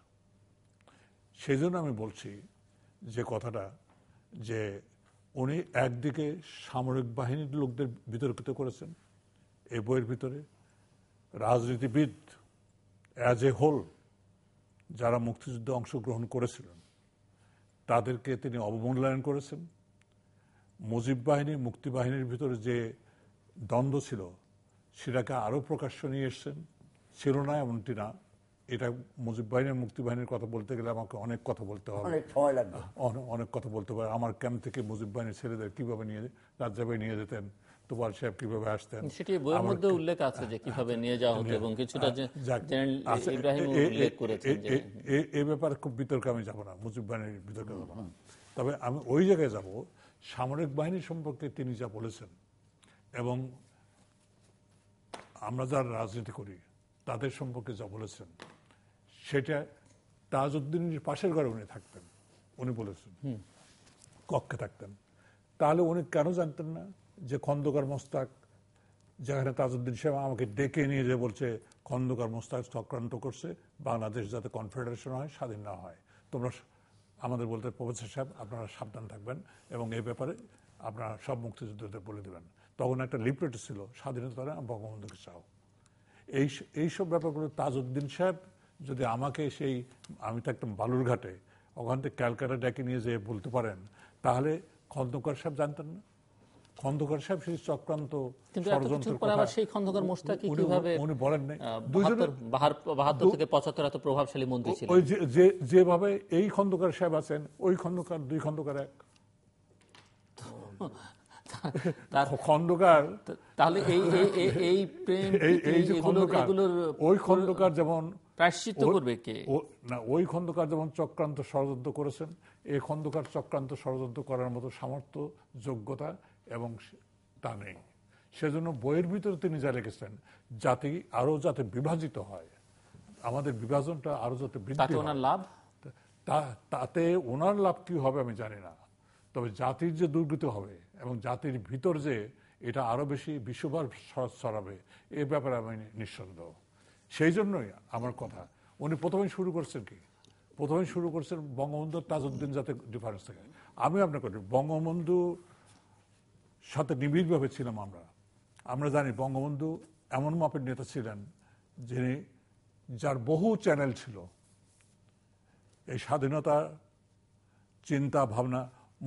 সেই জন্য আমি বলছি যে কথাটা যে উনি একদিকে সামরিক বাহিনীর লোকদের বিতর্কিত করেছেন এই বইয়ের ভিতরে রাজনীতিবিদ অ্যাজ এ হোল যারা মুক্তিযুদ্ধে অংশগ্রহণ করেছিলেন তাদেরকে তিনি অবমূল্যায়ন করেছেন মুজিব বাহিনী মুক্তি বাহিনীর ভিতরে যে দ্বন্দ্ব ছিল সেটাকে আরও প্রকাশ্য নিয়ে এসছেন ছিল না এমনটি না এটা মুজিব বাহিনীর মুক্তি বাহিনীর কথা বলতে গেলে আমাকে অনেক কথা বলতে হবে অনেক কথা বলতে হবে আমার ক্যাম্প থেকে মুজিব বাহিনীর ছেলেদের কিভাবে নিয়ে রাজ্জাবে নিয়ে যেতেন সাহেব কিভাবে আসতেন সেটি বইয়ের মধ্যে উল্লেখ আছে যে কিভাবে নিয়ে যাওয়া হতো এবং কিছুটা আচ্ছা, জেনারেল আচ্ছা, ইব্রাহিম উল্লেখ করেছেন এই ব্যাপারে খুব বিতর্ক আমি যাব না মুজিব বাহিনীর বিতর্ক যাব না তবে আমি ওই জায়গায় যাব সামরিক বাহিনী সম্পর্কে তিনি যা বলেছেন এবং আমরা যারা রাজনীতি করি তাদের সম্পর্কে যা বলেছেন সেটা তাজউদ্দিনের পাশের ঘরে উনি থাকতেন উনি বলেছেন কক্ষে থাকতেন তাহলে উনি কেন জানতেন না যে খন্দকার মোস্তাক যেখানে তাজউদ্দিন সাহেব আমাকে ডেকে নিয়ে যে বলছে খন্দকার মোস্তাক চক্রান্ত করছে বাংলাদেশ যাতে কনফেডারেশন হয় স্বাধীন না হয় তোমরা আমাদের বলতে প্রফেসর সাহেব আপনারা সাবধান থাকবেন এবং এই ব্যাপারে আপনারা সব মুক্তিযুদ্ধদের বলে দেবেন তখন একটা লিপলেট ছিল স্বাধীনতারা বঙ্গবন্ধুকে চাও এই এইসব ব্যাপারগুলো তাজউদ্দিন সাহেব যদি আমাকে সেই আমি তো বালুর ঘাটে ওখান থেকে ক্যালকাটা ডেকে নিয়ে যেয়ে বলতে পারেন তাহলে খন্দকার সাহেব জানতেন না খন্দকার সাহেব সেই চক্রান্ত উনি বলেন নাই বাহাত্তর থেকে পঁচাত্তর এত প্রভাবশালী মন্ত্রী ছিল যেভাবে এই খন্দকার সাহেব আছেন ওই খন্দকার দুই খন্দকার এক তার খন্দকার তাহলে এই এই প্রেম এই যে ওই যেমন প্রায়শ্চিত্ত করবে কে না ওই খন্দকার যেমন চক্রান্ত ষড়যন্ত্র করেছেন এই খন্দকার চক্রান্ত ষড়যন্ত্র করার মতো সামর্থ্য যোগ্যতা এবং তা নেই সেজন্য বইয়ের ভিতরে তিনি যা রেখেছেন জাতি আরো যাতে বিভাজিত হয় আমাদের বিভাজনটা আরো যাতে বৃদ্ধি লাভ তাতে ওনার লাভ কি হবে আমি জানি না তবে জাতির যে দুর্গতি হবে এবং জাতির ভিতর যে এটা আরও বেশি বিশ্বভর ছড়াবে এ ব্যাপারে আমি নিঃসন্দেহ সেই জন্যই আমার কথা উনি প্রথমে শুরু করছেন কি প্রথমে শুরু করছেন বঙ্গবন্ধু তাজউদ্দিন যাতে ডিফারেন্স থাকে আমি আপনাকে বঙ্গবন্ধু সাথে নিবিড়ভাবে ছিলাম আমরা আমরা জানি বঙ্গবন্ধু এমন মাপের নেতা ছিলেন যিনি যার বহু চ্যানেল ছিল এই স্বাধীনতা চিন্তা ভাবনা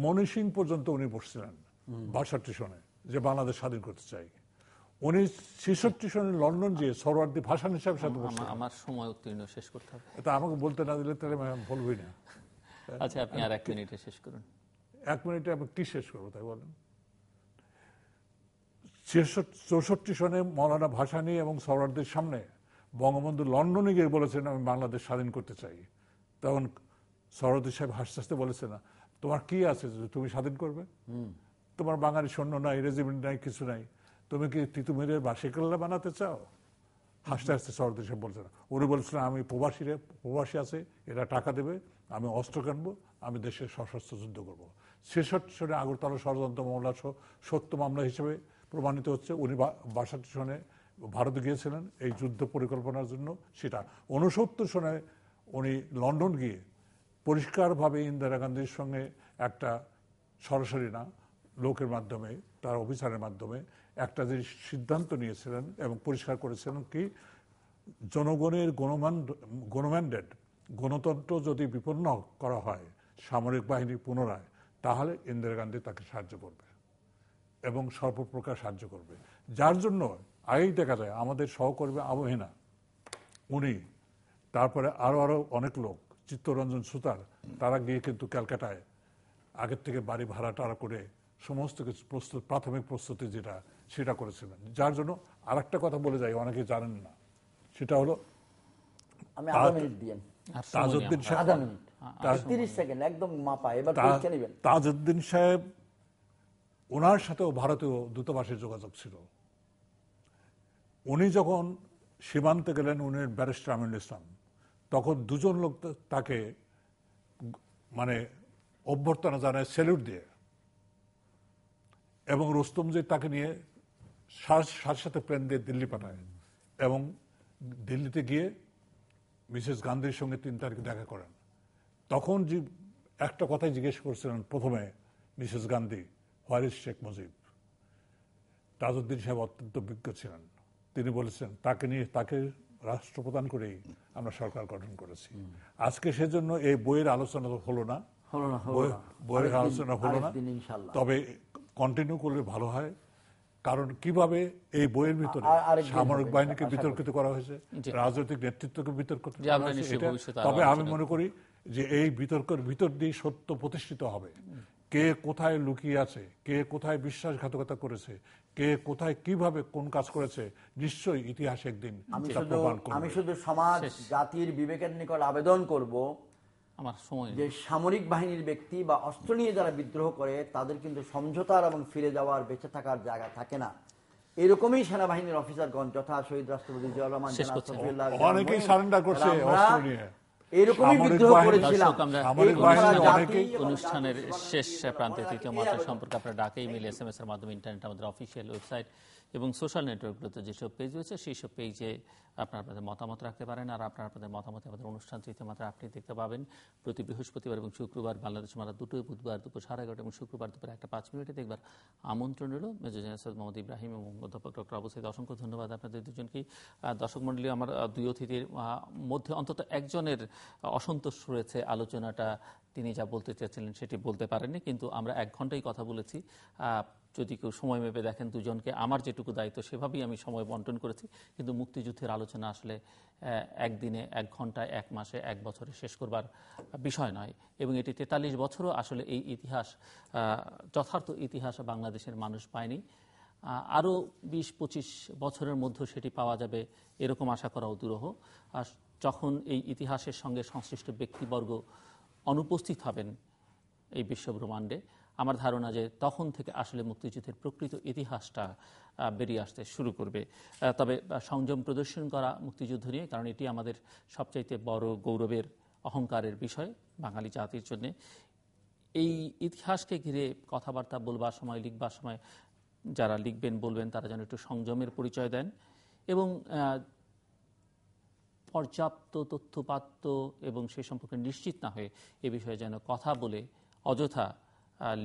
মনীষিং সিং পর্যন্ত উনি বসছিলেন বাষট্টি সনে যে বাংলাদেশ স্বাধীন করতে চাই উনি ছেষট্টি সনে লন্ডন যে সরওয়ার্দি ভাষা হিসাবে সাথে আমার সময় উত্তীর্ণ শেষ করতে হবে তা আমাকে বলতে না দিলে তাহলে বলবই না আচ্ছা আপনি আর এক মিনিটে শেষ করুন এক মিনিটে আমি কি শেষ করবো তাই বলেন চৌষট্টি সনে মৌলানা ভাসানি এবং সরওয়ারদের সামনে বঙ্গবন্ধু লন্ডনে গিয়ে বলেছেন আমি বাংলাদেশ স্বাধীন করতে চাই তখন সরওয়ার্দি সাহেব হাসতে হাসতে বলেছে না তোমার কি আছে তুমি স্বাধীন করবে হুম তোমার বাঙালি সৈন্য নাই রেজিমেন্ট নাই কিছু নাই তুমি কি তিতুমিরের বাসিকাল্লা বানাতে চাও হাসতে হাসতে সরদেশে বলছে না উনি বলছিলেন আমি প্রবাসীরা প্রবাসী আছে এরা টাকা দেবে আমি অস্ত্র কেনবো আমি দেশের সশস্ত্র যুদ্ধ করব ছেষট্টি আগরতলা ষড়যন্ত্র মামলা সত্য মামলা হিসেবে প্রমাণিত হচ্ছে উনি বাসাটি শোনে ভারত গিয়েছিলেন এই যুদ্ধ পরিকল্পনার জন্য সেটা উনসত্তর সনে উনি লন্ডন গিয়ে পরিষ্কারভাবে ইন্দিরা গান্ধীর সঙ্গে একটা সরাসরি না লোকের মাধ্যমে তার অফিসারের মাধ্যমে একটা জিনিস সিদ্ধান্ত নিয়েছিলেন এবং পরিষ্কার করেছিলেন কি জনগণের গণমান গণম্যান্ডেড গণতন্ত্র যদি বিপন্ন করা হয় সামরিক বাহিনী পুনরায় তাহলে ইন্দিরা গান্ধী তাকে সাহায্য করবে এবং সর্বপ্রকার সাহায্য করবে যার জন্য আগেই দেখা যায় আমাদের সহকর্মী আবহেনা উনি তারপরে আরও আরও অনেক লোক চিত্তরঞ্জন সুতার তারা গিয়ে কিন্তু ক্যালকাটায় আগের থেকে বাড়ি ভাড়া টাড়া করে সমস্ত কিছু প্রস্তুত প্রাথমিক প্রস্তুতি যেটা সেটা করেছিলেন যার জন্য আর একটা কথা বলে যাই অনেকে জানেন না সেটা হলো আচ্ছা, তাজউদ্দিন সাহেব তাজউদ্দিন সাহেব ওনার সাথেও ভারতীয় দূতাবাসের যোগাযোগ ছিল উনি যখন সীমান্তে গেলেন উনি ব্যারিস্টার আমিনুল ইসলাম তখন দুজন লোক তাকে মানে অভ্যর্থনা জানায় সেলুট দিয়ে এবং রোস্তম যে তাকে নিয়ে সার সাথে প্লেন দিয়ে দিল্লি পাঠায় এবং দিল্লিতে গিয়ে মিসেস গান্ধীর সঙ্গে তিন তারিখ দেখা করেন তখন যে একটা কথাই জিজ্ঞেস করছিলেন প্রথমে Mrs Gandhi where is Sheikh Mujib Tajuddin সাহেব অত্যন্ত বিজ্ঞ ছিলেন তিনি বলেছেন তাকে নিয়ে তাকে রাষ্ট্রপ্রধান করেই আমরা সরকার গঠন করেছি আজকে সেজন্য এই বইয়ের আলোচনা তো হলো না বইয়ের আলোচনা হলো না তবে কন্টিনিউ করলে ভালো হয় কারণ কিভাবে এই বইয়ের ভিতরে সামরিক বাহিনীকে বিতর্কিত করা হয়েছে রাজনৈতিক নেতৃত্বকে বিতর্কিত তবে আমি মনে করি যে এই বিতর্কের ভিতর দিয়ে সত্য প্রতিষ্ঠিত হবে কে কোথায় লুকিয়ে আছে কে কোথায় বিশ্বাসঘাতকতা করেছে কে কোথায় কিভাবে কোন কাজ করেছে নিশ্চয়ই ইতিহাস একদিন আমি শুধু সমাজ জাতির বিবেকের নিকট আবেদন করব আমার সময় যে সামরিক বাহিনীর ব্যক্তি বা অস্ত্র নিয়ে যারা বিদ্রোহ করে তাদের কিন্তু সমঝোতার এবং ফিরে যাওয়ার বেঁচে থাকার জায়গা থাকে না এরকমই সেনাবাহিনীর অফিসারগণ যথা শহীদ রাষ্ট্রপতি অনেকেই এরকমই বিদ্রোহ করেছিলাম অনুষ্ঠানের শেষ প্রান্তে তৃতীয় মাত্রা সম্পর্কে আপনারা ডাকে মিলে এস এম এস এর মাধ্যমে ইন্টারনেট আমাদের অফিসিয়াল ওয়েবসাইট এবং সোশ্যাল নেটওয়ার্কগুলোতে যেসব পেজ রয়েছে সেই সব পেজে আপনার আপনাদের মতামত রাখতে পারেন আর আপনার আপনাদের মতামত আমাদের অনুষ্ঠান মাত্রা আপনি দেখতে পাবেন প্রতি বৃহস্পতিবার এবং শুক্রবার বাংলাদেশ মারা দুটো বুধবার দুপুর সাড়ে এগারোটা এবং শুক্রবার দুপুর একটা পাঁচ মিনিটে দেখবার আমন্ত্রণ রইল মেজর জেনারেল সৈয়দ মোহাম্মদ ইব্রাহিম এবং অধ্যাপক ডক্টর আবু অসংখ্য ধন্যবাদ আপনাদের দুজনকেই দর্শক মন্ডলী আমার দুই অতিথির মধ্যে অন্তত একজনের অসন্তোষ রয়েছে আলোচনাটা তিনি যা বলতে চেয়েছিলেন সেটি বলতে পারেননি কিন্তু আমরা এক ঘন্টাই কথা বলেছি যদি কেউ সময় মেপে দেখেন দুজনকে আমার যেটুকু দায়িত্ব সেভাবেই আমি সময় বন্টন করেছি কিন্তু মুক্তিযুদ্ধের আলোচনা আসলে একদিনে এক ঘন্টায় এক মাসে এক বছরে শেষ করবার বিষয় নয় এবং এটি তেতাল্লিশ বছরও আসলে এই ইতিহাস যথার্থ ইতিহাস বাংলাদেশের মানুষ পায়নি আরও বিশ পঁচিশ বছরের মধ্যে সেটি পাওয়া যাবে এরকম আশা করাও দুরহ আর যখন এই ইতিহাসের সঙ্গে সংশ্লিষ্ট ব্যক্তিবর্গ অনুপস্থিত হবেন এই বিশ্বব্রহ্মাণ্ডে আমার ধারণা যে তখন থেকে আসলে মুক্তিযুদ্ধের প্রকৃত ইতিহাসটা বেরিয়ে আসতে শুরু করবে তবে সংযম প্রদর্শন করা মুক্তিযুদ্ধ নিয়ে কারণ এটি আমাদের সবচাইতে বড় গৌরবের অহংকারের বিষয় বাঙালি জাতির জন্য এই ইতিহাসকে ঘিরে কথাবার্তা বলবার সময় লিখবার সময় যারা লিখবেন বলবেন তারা যেন একটু সংযমের পরিচয় দেন এবং পর্যাপ্ত তথ্যপাত্য এবং সে সম্পর্কে নিশ্চিত না হয়ে এ বিষয়ে যেন কথা বলে অযথা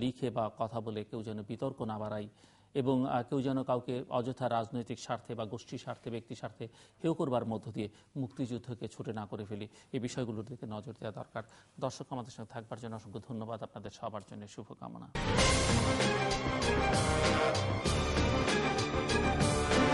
লিখে বা কথা বলে কেউ যেন বিতর্ক না বাড়ায় এবং কেউ যেন কাউকে অযথা রাজনৈতিক স্বার্থে বা গোষ্ঠী স্বার্থে ব্যক্তি স্বার্থে হেউ করবার মধ্য দিয়ে মুক্তিযুদ্ধকে ছুটে না করে ফেলি এই বিষয়গুলোর দিকে নজর দেওয়া দরকার দর্শক আমাদের সঙ্গে থাকবার জন্য অসংখ্য ধন্যবাদ আপনাদের সবার জন্য শুভকামনা